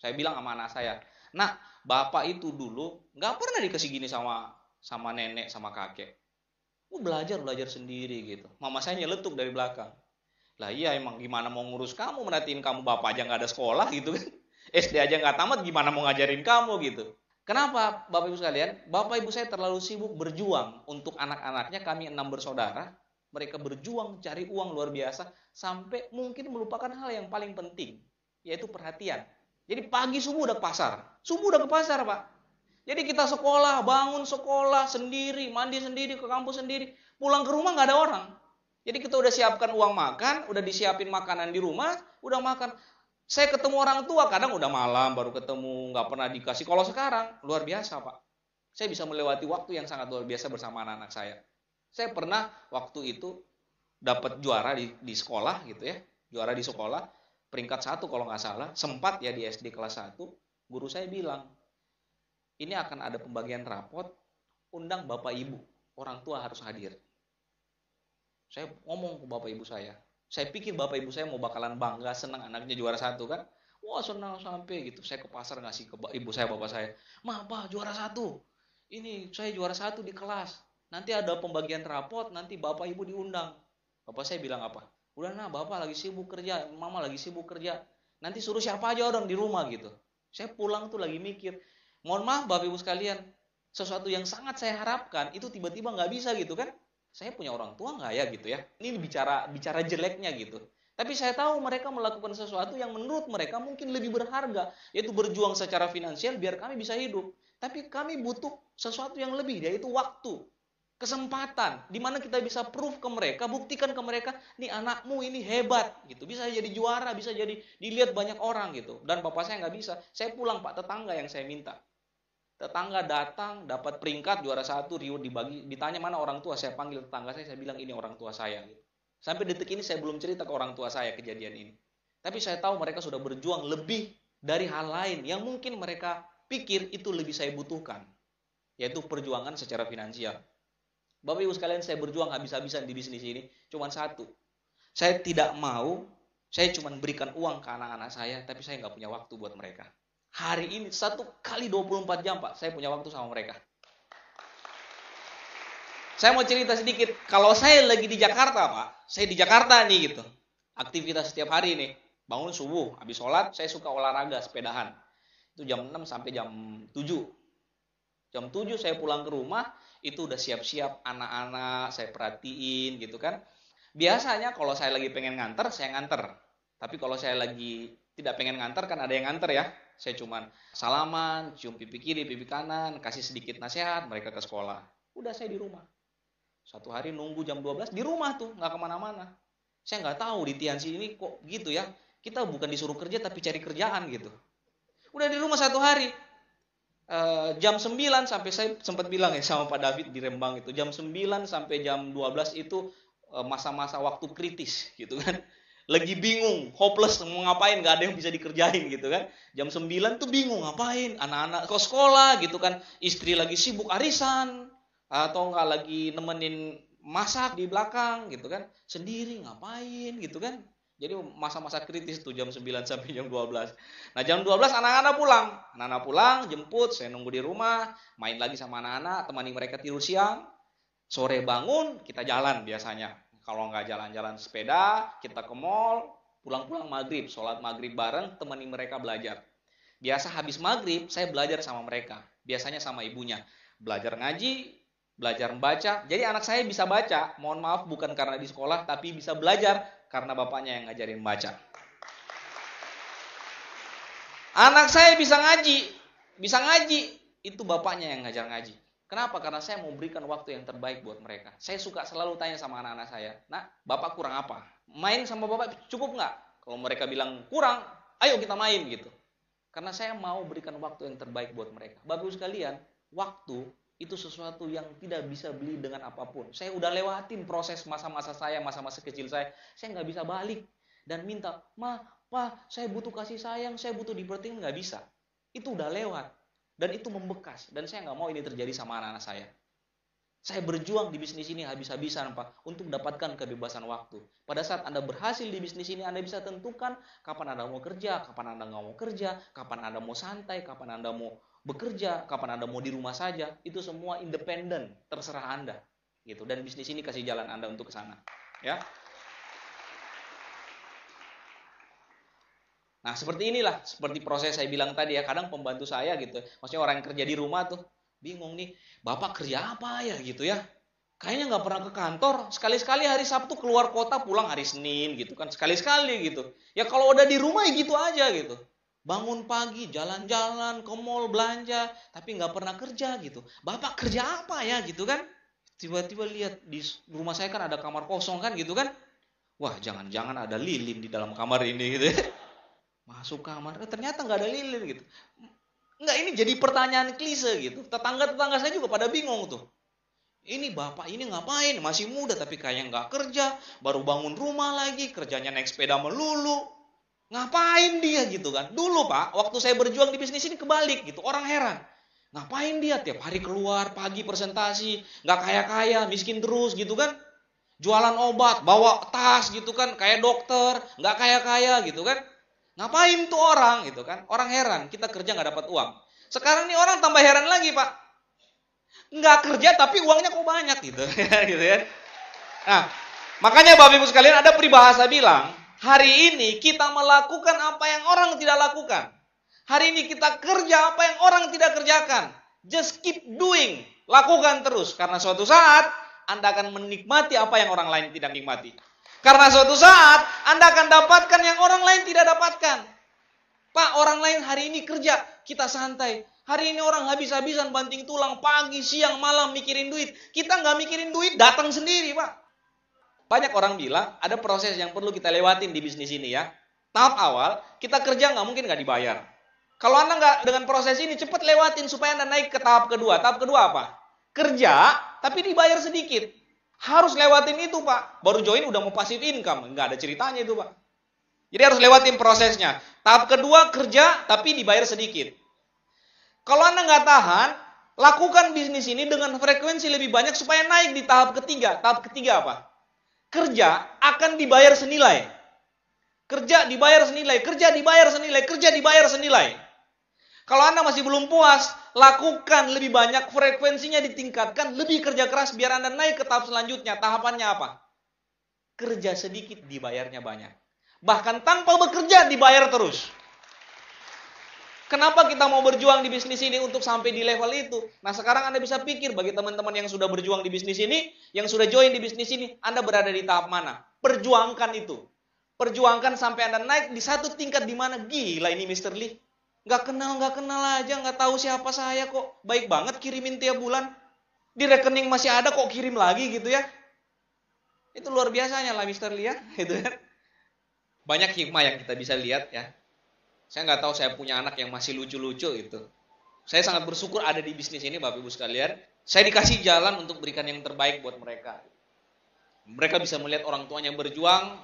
saya bilang sama anak saya, Nah, bapak itu dulu nggak pernah dikasih gini sama sama nenek sama kakek. Lu belajar belajar sendiri gitu. Mama saya nyeletuk dari belakang. Lah iya emang gimana mau ngurus kamu merhatiin kamu bapak aja nggak ada sekolah gitu kan. SD (laughs) aja nggak tamat gimana mau ngajarin kamu gitu. Kenapa Bapak Ibu sekalian? Bapak Ibu saya terlalu sibuk berjuang untuk anak-anaknya kami enam bersaudara. Mereka berjuang cari uang luar biasa sampai mungkin melupakan hal yang paling penting yaitu perhatian. Jadi pagi subuh udah ke pasar. Subuh udah ke pasar, Pak. Jadi kita sekolah, bangun sekolah sendiri, mandi sendiri, ke kampus sendiri. Pulang ke rumah nggak ada orang. Jadi kita udah siapkan uang makan, udah disiapin makanan di rumah, udah makan. Saya ketemu orang tua, kadang udah malam baru ketemu, nggak pernah dikasih. Kalau sekarang, luar biasa Pak. Saya bisa melewati waktu yang sangat luar biasa bersama anak-anak saya. Saya pernah waktu itu dapat juara di, di sekolah gitu ya, juara di sekolah peringkat satu kalau nggak salah, sempat ya di SD kelas 1, guru saya bilang, ini akan ada pembagian rapot, undang bapak ibu, orang tua harus hadir. Saya ngomong ke bapak ibu saya, saya pikir bapak ibu saya mau bakalan bangga, senang anaknya juara satu kan, wah senang sampai gitu, saya ke pasar ngasih ke ibu saya, bapak saya, mah pak juara satu, ini saya juara satu di kelas, nanti ada pembagian rapot, nanti bapak ibu diundang. Bapak saya bilang apa? udah nah bapak lagi sibuk kerja mama lagi sibuk kerja nanti suruh siapa aja orang di rumah gitu saya pulang tuh lagi mikir mohon maaf bapak ibu sekalian sesuatu yang sangat saya harapkan itu tiba-tiba nggak bisa gitu kan saya punya orang tua nggak ya gitu ya ini bicara bicara jeleknya gitu tapi saya tahu mereka melakukan sesuatu yang menurut mereka mungkin lebih berharga, yaitu berjuang secara finansial biar kami bisa hidup. Tapi kami butuh sesuatu yang lebih, yaitu waktu kesempatan di mana kita bisa proof ke mereka, buktikan ke mereka, nih anakmu ini hebat gitu. Bisa jadi juara, bisa jadi dilihat banyak orang gitu. Dan bapak saya nggak bisa. Saya pulang Pak tetangga yang saya minta. Tetangga datang dapat peringkat juara satu Rio dibagi ditanya mana orang tua saya panggil tetangga saya saya bilang ini orang tua saya gitu. Sampai detik ini saya belum cerita ke orang tua saya kejadian ini. Tapi saya tahu mereka sudah berjuang lebih dari hal lain yang mungkin mereka pikir itu lebih saya butuhkan yaitu perjuangan secara finansial. Bapak Ibu sekalian, saya berjuang habis-habisan di bisnis ini. Cuman satu, saya tidak mau, saya cuman berikan uang ke anak-anak saya, tapi saya nggak punya waktu buat mereka. Hari ini satu kali 24 jam Pak, saya punya waktu sama mereka. Saya mau cerita sedikit, kalau saya lagi di Jakarta Pak, saya di Jakarta nih gitu. Aktivitas setiap hari nih, bangun subuh, habis sholat saya suka olahraga, sepedahan. Itu jam 6 sampai jam 7 Jam 7 saya pulang ke rumah, itu udah siap-siap anak-anak, saya perhatiin gitu kan. Biasanya kalau saya lagi pengen nganter, saya nganter. Tapi kalau saya lagi tidak pengen nganter, kan ada yang nganter ya. Saya cuman salaman, cium pipi kiri, pipi kanan, kasih sedikit nasihat, mereka ke sekolah. Udah saya di rumah. Satu hari nunggu jam 12, di rumah tuh, nggak kemana-mana. Saya nggak tahu di Tiansi ini kok gitu ya. Kita bukan disuruh kerja, tapi cari kerjaan gitu. Udah di rumah satu hari, Uh, jam 9 sampai saya sempat bilang ya sama Pak David di Rembang itu jam 9 sampai jam 12 itu eh, masa-masa uh, waktu kritis gitu kan (laughs) lagi bingung hopeless mau ngapain gak ada yang bisa dikerjain gitu kan jam 9 tuh bingung ngapain anak-anak ke sekolah gitu kan istri lagi sibuk arisan atau nggak lagi nemenin masak di belakang gitu kan sendiri ngapain gitu kan jadi masa-masa kritis tuh jam 9 sampai jam 12. Nah jam 12 anak-anak pulang. Anak-anak pulang, jemput, saya nunggu di rumah, main lagi sama anak-anak, temani mereka tidur siang. Sore bangun, kita jalan biasanya. Kalau nggak jalan-jalan sepeda, kita ke mall, pulang-pulang maghrib, sholat maghrib bareng, temani mereka belajar. Biasa habis maghrib, saya belajar sama mereka. Biasanya sama ibunya. Belajar ngaji, belajar membaca. Jadi anak saya bisa baca, mohon maaf bukan karena di sekolah, tapi bisa belajar karena bapaknya yang ngajarin baca. Anak saya bisa ngaji, bisa ngaji, itu bapaknya yang ngajar ngaji. Kenapa? Karena saya mau berikan waktu yang terbaik buat mereka. Saya suka selalu tanya sama anak-anak saya, nah bapak kurang apa? Main sama bapak cukup nggak? Kalau mereka bilang kurang, ayo kita main gitu. Karena saya mau berikan waktu yang terbaik buat mereka. Bagus sekalian, waktu itu sesuatu yang tidak bisa beli dengan apapun. Saya udah lewatin proses masa-masa saya, masa-masa kecil saya. Saya nggak bisa balik dan minta, ma, pa, saya butuh kasih sayang, saya butuh diperhatiin nggak bisa. Itu udah lewat dan itu membekas dan saya nggak mau ini terjadi sama anak-anak saya. Saya berjuang di bisnis ini habis-habisan pak untuk mendapatkan kebebasan waktu. Pada saat anda berhasil di bisnis ini, anda bisa tentukan kapan anda mau kerja, kapan anda nggak mau kerja, kapan anda mau santai, kapan anda mau bekerja, kapan Anda mau di rumah saja, itu semua independen, terserah Anda. Gitu. Dan bisnis ini kasih jalan Anda untuk ke sana. Ya. Nah, seperti inilah, seperti proses saya bilang tadi ya, kadang pembantu saya gitu. Maksudnya orang yang kerja di rumah tuh bingung nih, Bapak kerja apa ya gitu ya. Kayaknya nggak pernah ke kantor, sekali-sekali hari Sabtu keluar kota pulang hari Senin gitu kan, sekali-sekali gitu. Ya kalau udah di rumah ya gitu aja gitu bangun pagi, jalan-jalan, ke mall belanja, tapi nggak pernah kerja gitu. Bapak kerja apa ya gitu kan? Tiba-tiba lihat di rumah saya kan ada kamar kosong kan gitu kan? Wah jangan-jangan ada lilin di dalam kamar ini gitu ya. (laughs) Masuk kamar, eh, ternyata nggak ada lilin gitu. Nggak ini jadi pertanyaan klise gitu. Tetangga-tetangga saya juga pada bingung tuh. Ini bapak ini ngapain? Masih muda tapi kayak nggak kerja, baru bangun rumah lagi, kerjanya naik sepeda melulu, Ngapain dia gitu kan? Dulu Pak, waktu saya berjuang di bisnis ini kebalik gitu, orang heran. Ngapain dia tiap hari keluar, pagi presentasi, nggak kaya-kaya, miskin terus gitu kan? Jualan obat, bawa tas gitu kan, kayak dokter, nggak kaya-kaya gitu kan? Ngapain tuh orang gitu kan? Orang heran, kita kerja nggak dapat uang. Sekarang nih orang tambah heran lagi Pak. Nggak kerja tapi uangnya kok banyak gitu, (laughs) gitu ya. Nah, makanya Bapak Ibu sekalian ada peribahasa bilang, Hari ini kita melakukan apa yang orang tidak lakukan. Hari ini kita kerja apa yang orang tidak kerjakan. Just keep doing. Lakukan terus. Karena suatu saat Anda akan menikmati apa yang orang lain tidak nikmati. Karena suatu saat Anda akan dapatkan yang orang lain tidak dapatkan. Pak, orang lain hari ini kerja, kita santai. Hari ini orang habis-habisan banting tulang pagi, siang, malam mikirin duit. Kita nggak mikirin duit, datang sendiri, Pak banyak orang bilang ada proses yang perlu kita lewatin di bisnis ini ya. Tahap awal kita kerja nggak mungkin nggak dibayar. Kalau anda nggak dengan proses ini cepat lewatin supaya anda naik ke tahap kedua. Tahap kedua apa? Kerja tapi dibayar sedikit. Harus lewatin itu pak. Baru join udah mau pasif income nggak ada ceritanya itu pak. Jadi harus lewatin prosesnya. Tahap kedua kerja tapi dibayar sedikit. Kalau anda nggak tahan, lakukan bisnis ini dengan frekuensi lebih banyak supaya naik di tahap ketiga. Tahap ketiga apa? kerja akan dibayar senilai. Kerja dibayar senilai, kerja dibayar senilai, kerja dibayar senilai. Kalau Anda masih belum puas, lakukan lebih banyak, frekuensinya ditingkatkan, lebih kerja keras biar Anda naik ke tahap selanjutnya. Tahapannya apa? Kerja sedikit dibayarnya banyak. Bahkan tanpa bekerja dibayar terus. Kenapa kita mau berjuang di bisnis ini untuk sampai di level itu? Nah sekarang Anda bisa pikir bagi teman-teman yang sudah berjuang di bisnis ini, yang sudah join di bisnis ini, Anda berada di tahap mana? Perjuangkan itu. Perjuangkan sampai Anda naik di satu tingkat di mana gila ini Mr. Lee. Nggak kenal, nggak kenal aja, nggak tahu siapa saya kok. Baik banget kirimin tiap bulan. Di rekening masih ada kok kirim lagi gitu ya. Itu luar biasanya lah Mr. Lee ya. Gitu kan. Banyak hikmah yang kita bisa lihat ya saya nggak tahu saya punya anak yang masih lucu-lucu itu. Saya sangat bersyukur ada di bisnis ini Bapak Ibu sekalian. Saya dikasih jalan untuk berikan yang terbaik buat mereka. Mereka bisa melihat orang tuanya berjuang,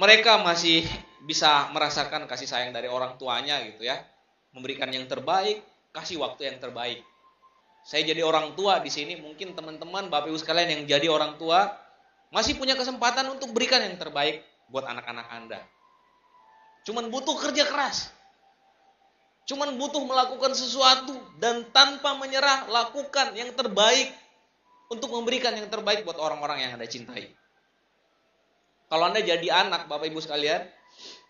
mereka masih bisa merasakan kasih sayang dari orang tuanya gitu ya. Memberikan yang terbaik, kasih waktu yang terbaik. Saya jadi orang tua di sini, mungkin teman-teman Bapak Ibu sekalian yang jadi orang tua masih punya kesempatan untuk berikan yang terbaik buat anak-anak Anda. Cuman butuh kerja keras. Cuman butuh melakukan sesuatu dan tanpa menyerah lakukan yang terbaik untuk memberikan yang terbaik buat orang-orang yang Anda cintai. Kalau Anda jadi anak, Bapak Ibu sekalian,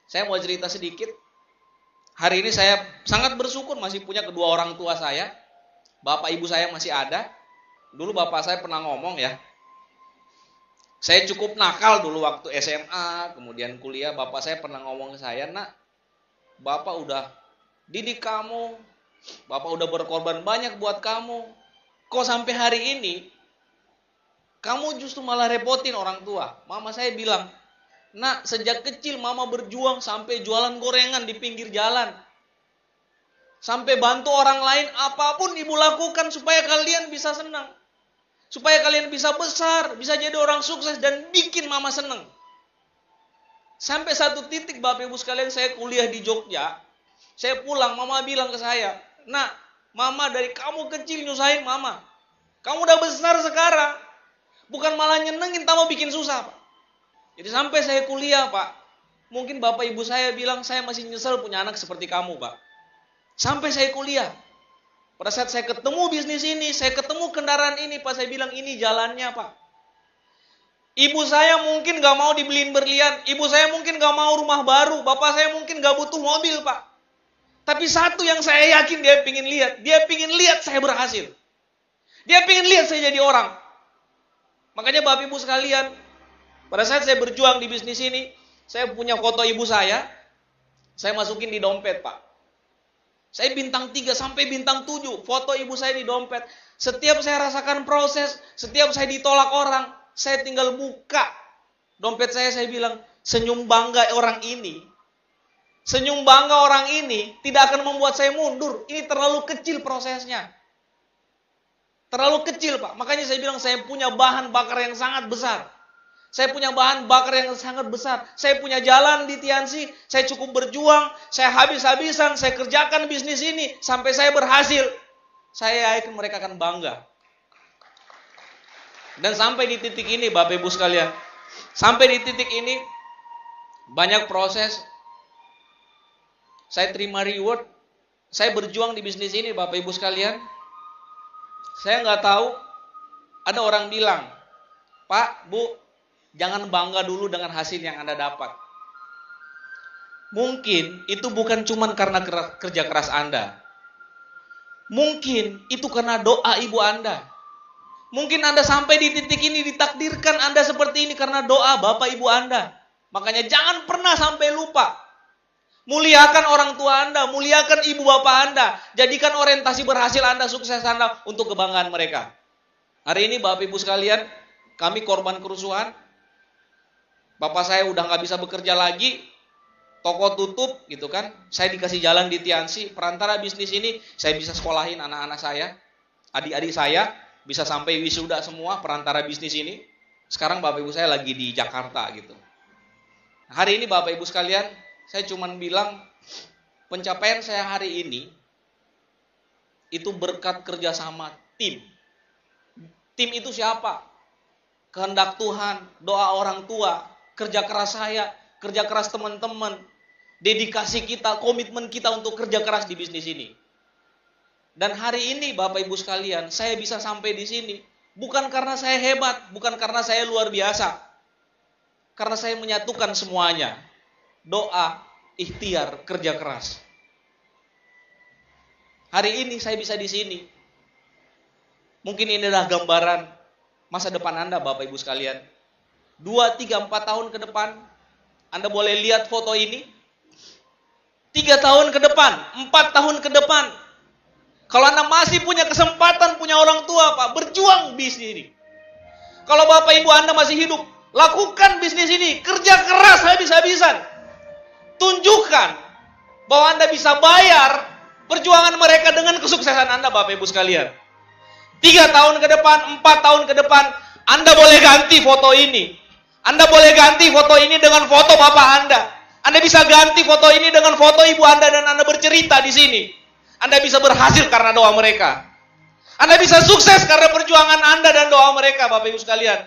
saya mau cerita sedikit. Hari ini saya sangat bersyukur masih punya kedua orang tua saya. Bapak ibu saya masih ada. Dulu bapak saya pernah ngomong ya, saya cukup nakal dulu waktu SMA, kemudian kuliah bapak saya pernah ngomong ke saya, "Nak, bapak udah didik kamu, bapak udah berkorban banyak buat kamu. Kok sampai hari ini kamu justru malah repotin orang tua?" Mama saya bilang, "Nak, sejak kecil mama berjuang sampai jualan gorengan di pinggir jalan." sampai bantu orang lain apapun ibu lakukan supaya kalian bisa senang. Supaya kalian bisa besar, bisa jadi orang sukses dan bikin mama seneng. Sampai satu titik Bapak Ibu sekalian saya kuliah di Jogja. Saya pulang, mama bilang ke saya, Nah, mama dari kamu kecil nyusahin mama. Kamu udah besar sekarang. Bukan malah nyenengin, tambah bikin susah Pak. Jadi sampai saya kuliah Pak, mungkin Bapak Ibu saya bilang saya masih nyesel punya anak seperti kamu Pak. Sampai saya kuliah, pada saat saya ketemu bisnis ini, saya ketemu kendaraan ini, Pak, saya bilang ini jalannya, Pak. Ibu saya mungkin gak mau dibeliin berlian, ibu saya mungkin gak mau rumah baru, bapak saya mungkin gak butuh mobil, Pak. Tapi satu yang saya yakin dia pingin lihat, dia pingin lihat saya berhasil. Dia pingin lihat saya jadi orang. Makanya Bapak Ibu sekalian, pada saat saya berjuang di bisnis ini, saya punya foto ibu saya, saya masukin di dompet, Pak. Saya bintang 3 sampai bintang 7. Foto ibu saya di dompet. Setiap saya rasakan proses, setiap saya ditolak orang, saya tinggal buka dompet saya, saya bilang, senyum bangga orang ini. Senyum bangga orang ini tidak akan membuat saya mundur. Ini terlalu kecil prosesnya. Terlalu kecil, Pak. Makanya saya bilang saya punya bahan bakar yang sangat besar. Saya punya bahan bakar yang sangat besar. Saya punya jalan di Tiansi. Saya cukup berjuang. Saya habis-habisan. Saya kerjakan bisnis ini. Sampai saya berhasil. Saya yakin mereka akan bangga. Dan sampai di titik ini Bapak Ibu sekalian. Sampai di titik ini. Banyak proses. Saya terima reward. Saya berjuang di bisnis ini Bapak Ibu sekalian. Saya nggak tahu. Ada orang bilang. Pak, Bu, Jangan bangga dulu dengan hasil yang Anda dapat. Mungkin itu bukan cuma karena kerja keras Anda. Mungkin itu karena doa ibu Anda. Mungkin Anda sampai di titik ini ditakdirkan Anda seperti ini karena doa bapak ibu Anda. Makanya jangan pernah sampai lupa Muliakan orang tua Anda, muliakan ibu bapak Anda. Jadikan orientasi berhasil Anda, sukses Anda untuk kebanggaan mereka. Hari ini Bapak Ibu sekalian, kami korban kerusuhan, bapak saya udah nggak bisa bekerja lagi, toko tutup gitu kan, saya dikasih jalan di Tiansi, perantara bisnis ini saya bisa sekolahin anak-anak saya, adik-adik saya bisa sampai wisuda semua perantara bisnis ini. Sekarang bapak ibu saya lagi di Jakarta gitu. Hari ini bapak ibu sekalian, saya cuman bilang pencapaian saya hari ini itu berkat kerjasama tim. Tim itu siapa? Kehendak Tuhan, doa orang tua, kerja keras saya, kerja keras teman-teman, dedikasi kita, komitmen kita untuk kerja keras di bisnis ini. Dan hari ini Bapak Ibu sekalian, saya bisa sampai di sini bukan karena saya hebat, bukan karena saya luar biasa. Karena saya menyatukan semuanya. Doa, ikhtiar, kerja keras. Hari ini saya bisa di sini. Mungkin ini adalah gambaran masa depan Anda Bapak Ibu sekalian. 2, 3, 4 tahun ke depan, Anda boleh lihat foto ini, 3 tahun ke depan, 4 tahun ke depan, kalau Anda masih punya kesempatan, punya orang tua, Pak, berjuang bisnis ini. Kalau Bapak Ibu Anda masih hidup, lakukan bisnis ini, kerja keras habis-habisan. Tunjukkan bahwa Anda bisa bayar perjuangan mereka dengan kesuksesan Anda, Bapak Ibu sekalian. Tiga tahun ke depan, empat tahun ke depan, Anda boleh ganti foto ini. Anda boleh ganti foto ini dengan foto bapak Anda. Anda bisa ganti foto ini dengan foto ibu Anda dan Anda bercerita di sini. Anda bisa berhasil karena doa mereka. Anda bisa sukses karena perjuangan Anda dan doa mereka, Bapak Ibu sekalian.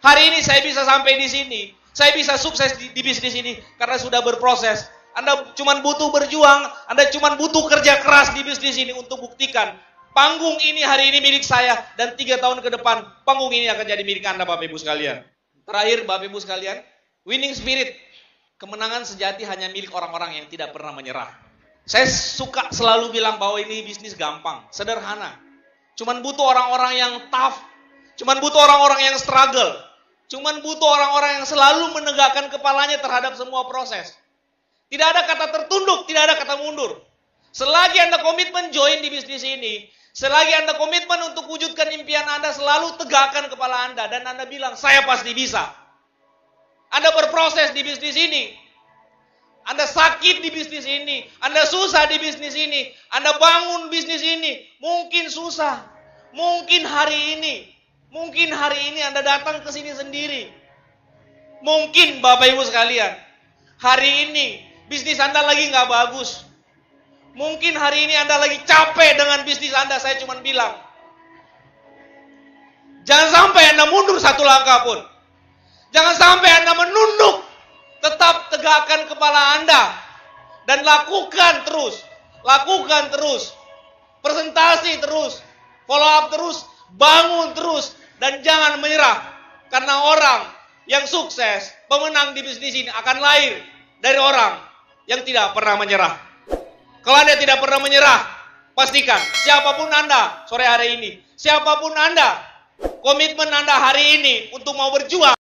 Hari ini saya bisa sampai di sini. Saya bisa sukses di, di bisnis ini karena sudah berproses. Anda cuma butuh berjuang, Anda cuma butuh kerja keras di bisnis ini untuk buktikan panggung ini hari ini milik saya dan tiga tahun ke depan panggung ini akan jadi milik Anda Bapak Ibu sekalian. Terakhir Bapak Ibu sekalian, winning spirit. Kemenangan sejati hanya milik orang-orang yang tidak pernah menyerah. Saya suka selalu bilang bahwa ini bisnis gampang, sederhana. Cuman butuh orang-orang yang tough, cuman butuh orang-orang yang struggle, cuman butuh orang-orang yang selalu menegakkan kepalanya terhadap semua proses. Tidak ada kata tertunduk, tidak ada kata mundur. Selagi Anda komitmen join di bisnis ini, Selagi Anda komitmen untuk wujudkan impian Anda, selalu tegakkan kepala Anda dan Anda bilang, "Saya pasti bisa." Anda berproses di bisnis ini. Anda sakit di bisnis ini, Anda susah di bisnis ini, Anda bangun bisnis ini, mungkin susah, mungkin hari ini, mungkin hari ini Anda datang ke sini sendiri. Mungkin Bapak Ibu sekalian, hari ini bisnis Anda lagi nggak bagus, Mungkin hari ini Anda lagi capek dengan bisnis Anda, saya cuma bilang. Jangan sampai Anda mundur satu langkah pun. Jangan sampai Anda menunduk. Tetap tegakkan kepala Anda. Dan lakukan terus. Lakukan terus. Presentasi terus. Follow up terus. Bangun terus. Dan jangan menyerah. Karena orang yang sukses, pemenang di bisnis ini akan lahir dari orang yang tidak pernah menyerah. Kalau Anda tidak pernah menyerah, pastikan siapapun Anda sore hari ini, siapapun Anda, komitmen Anda hari ini untuk mau berjuang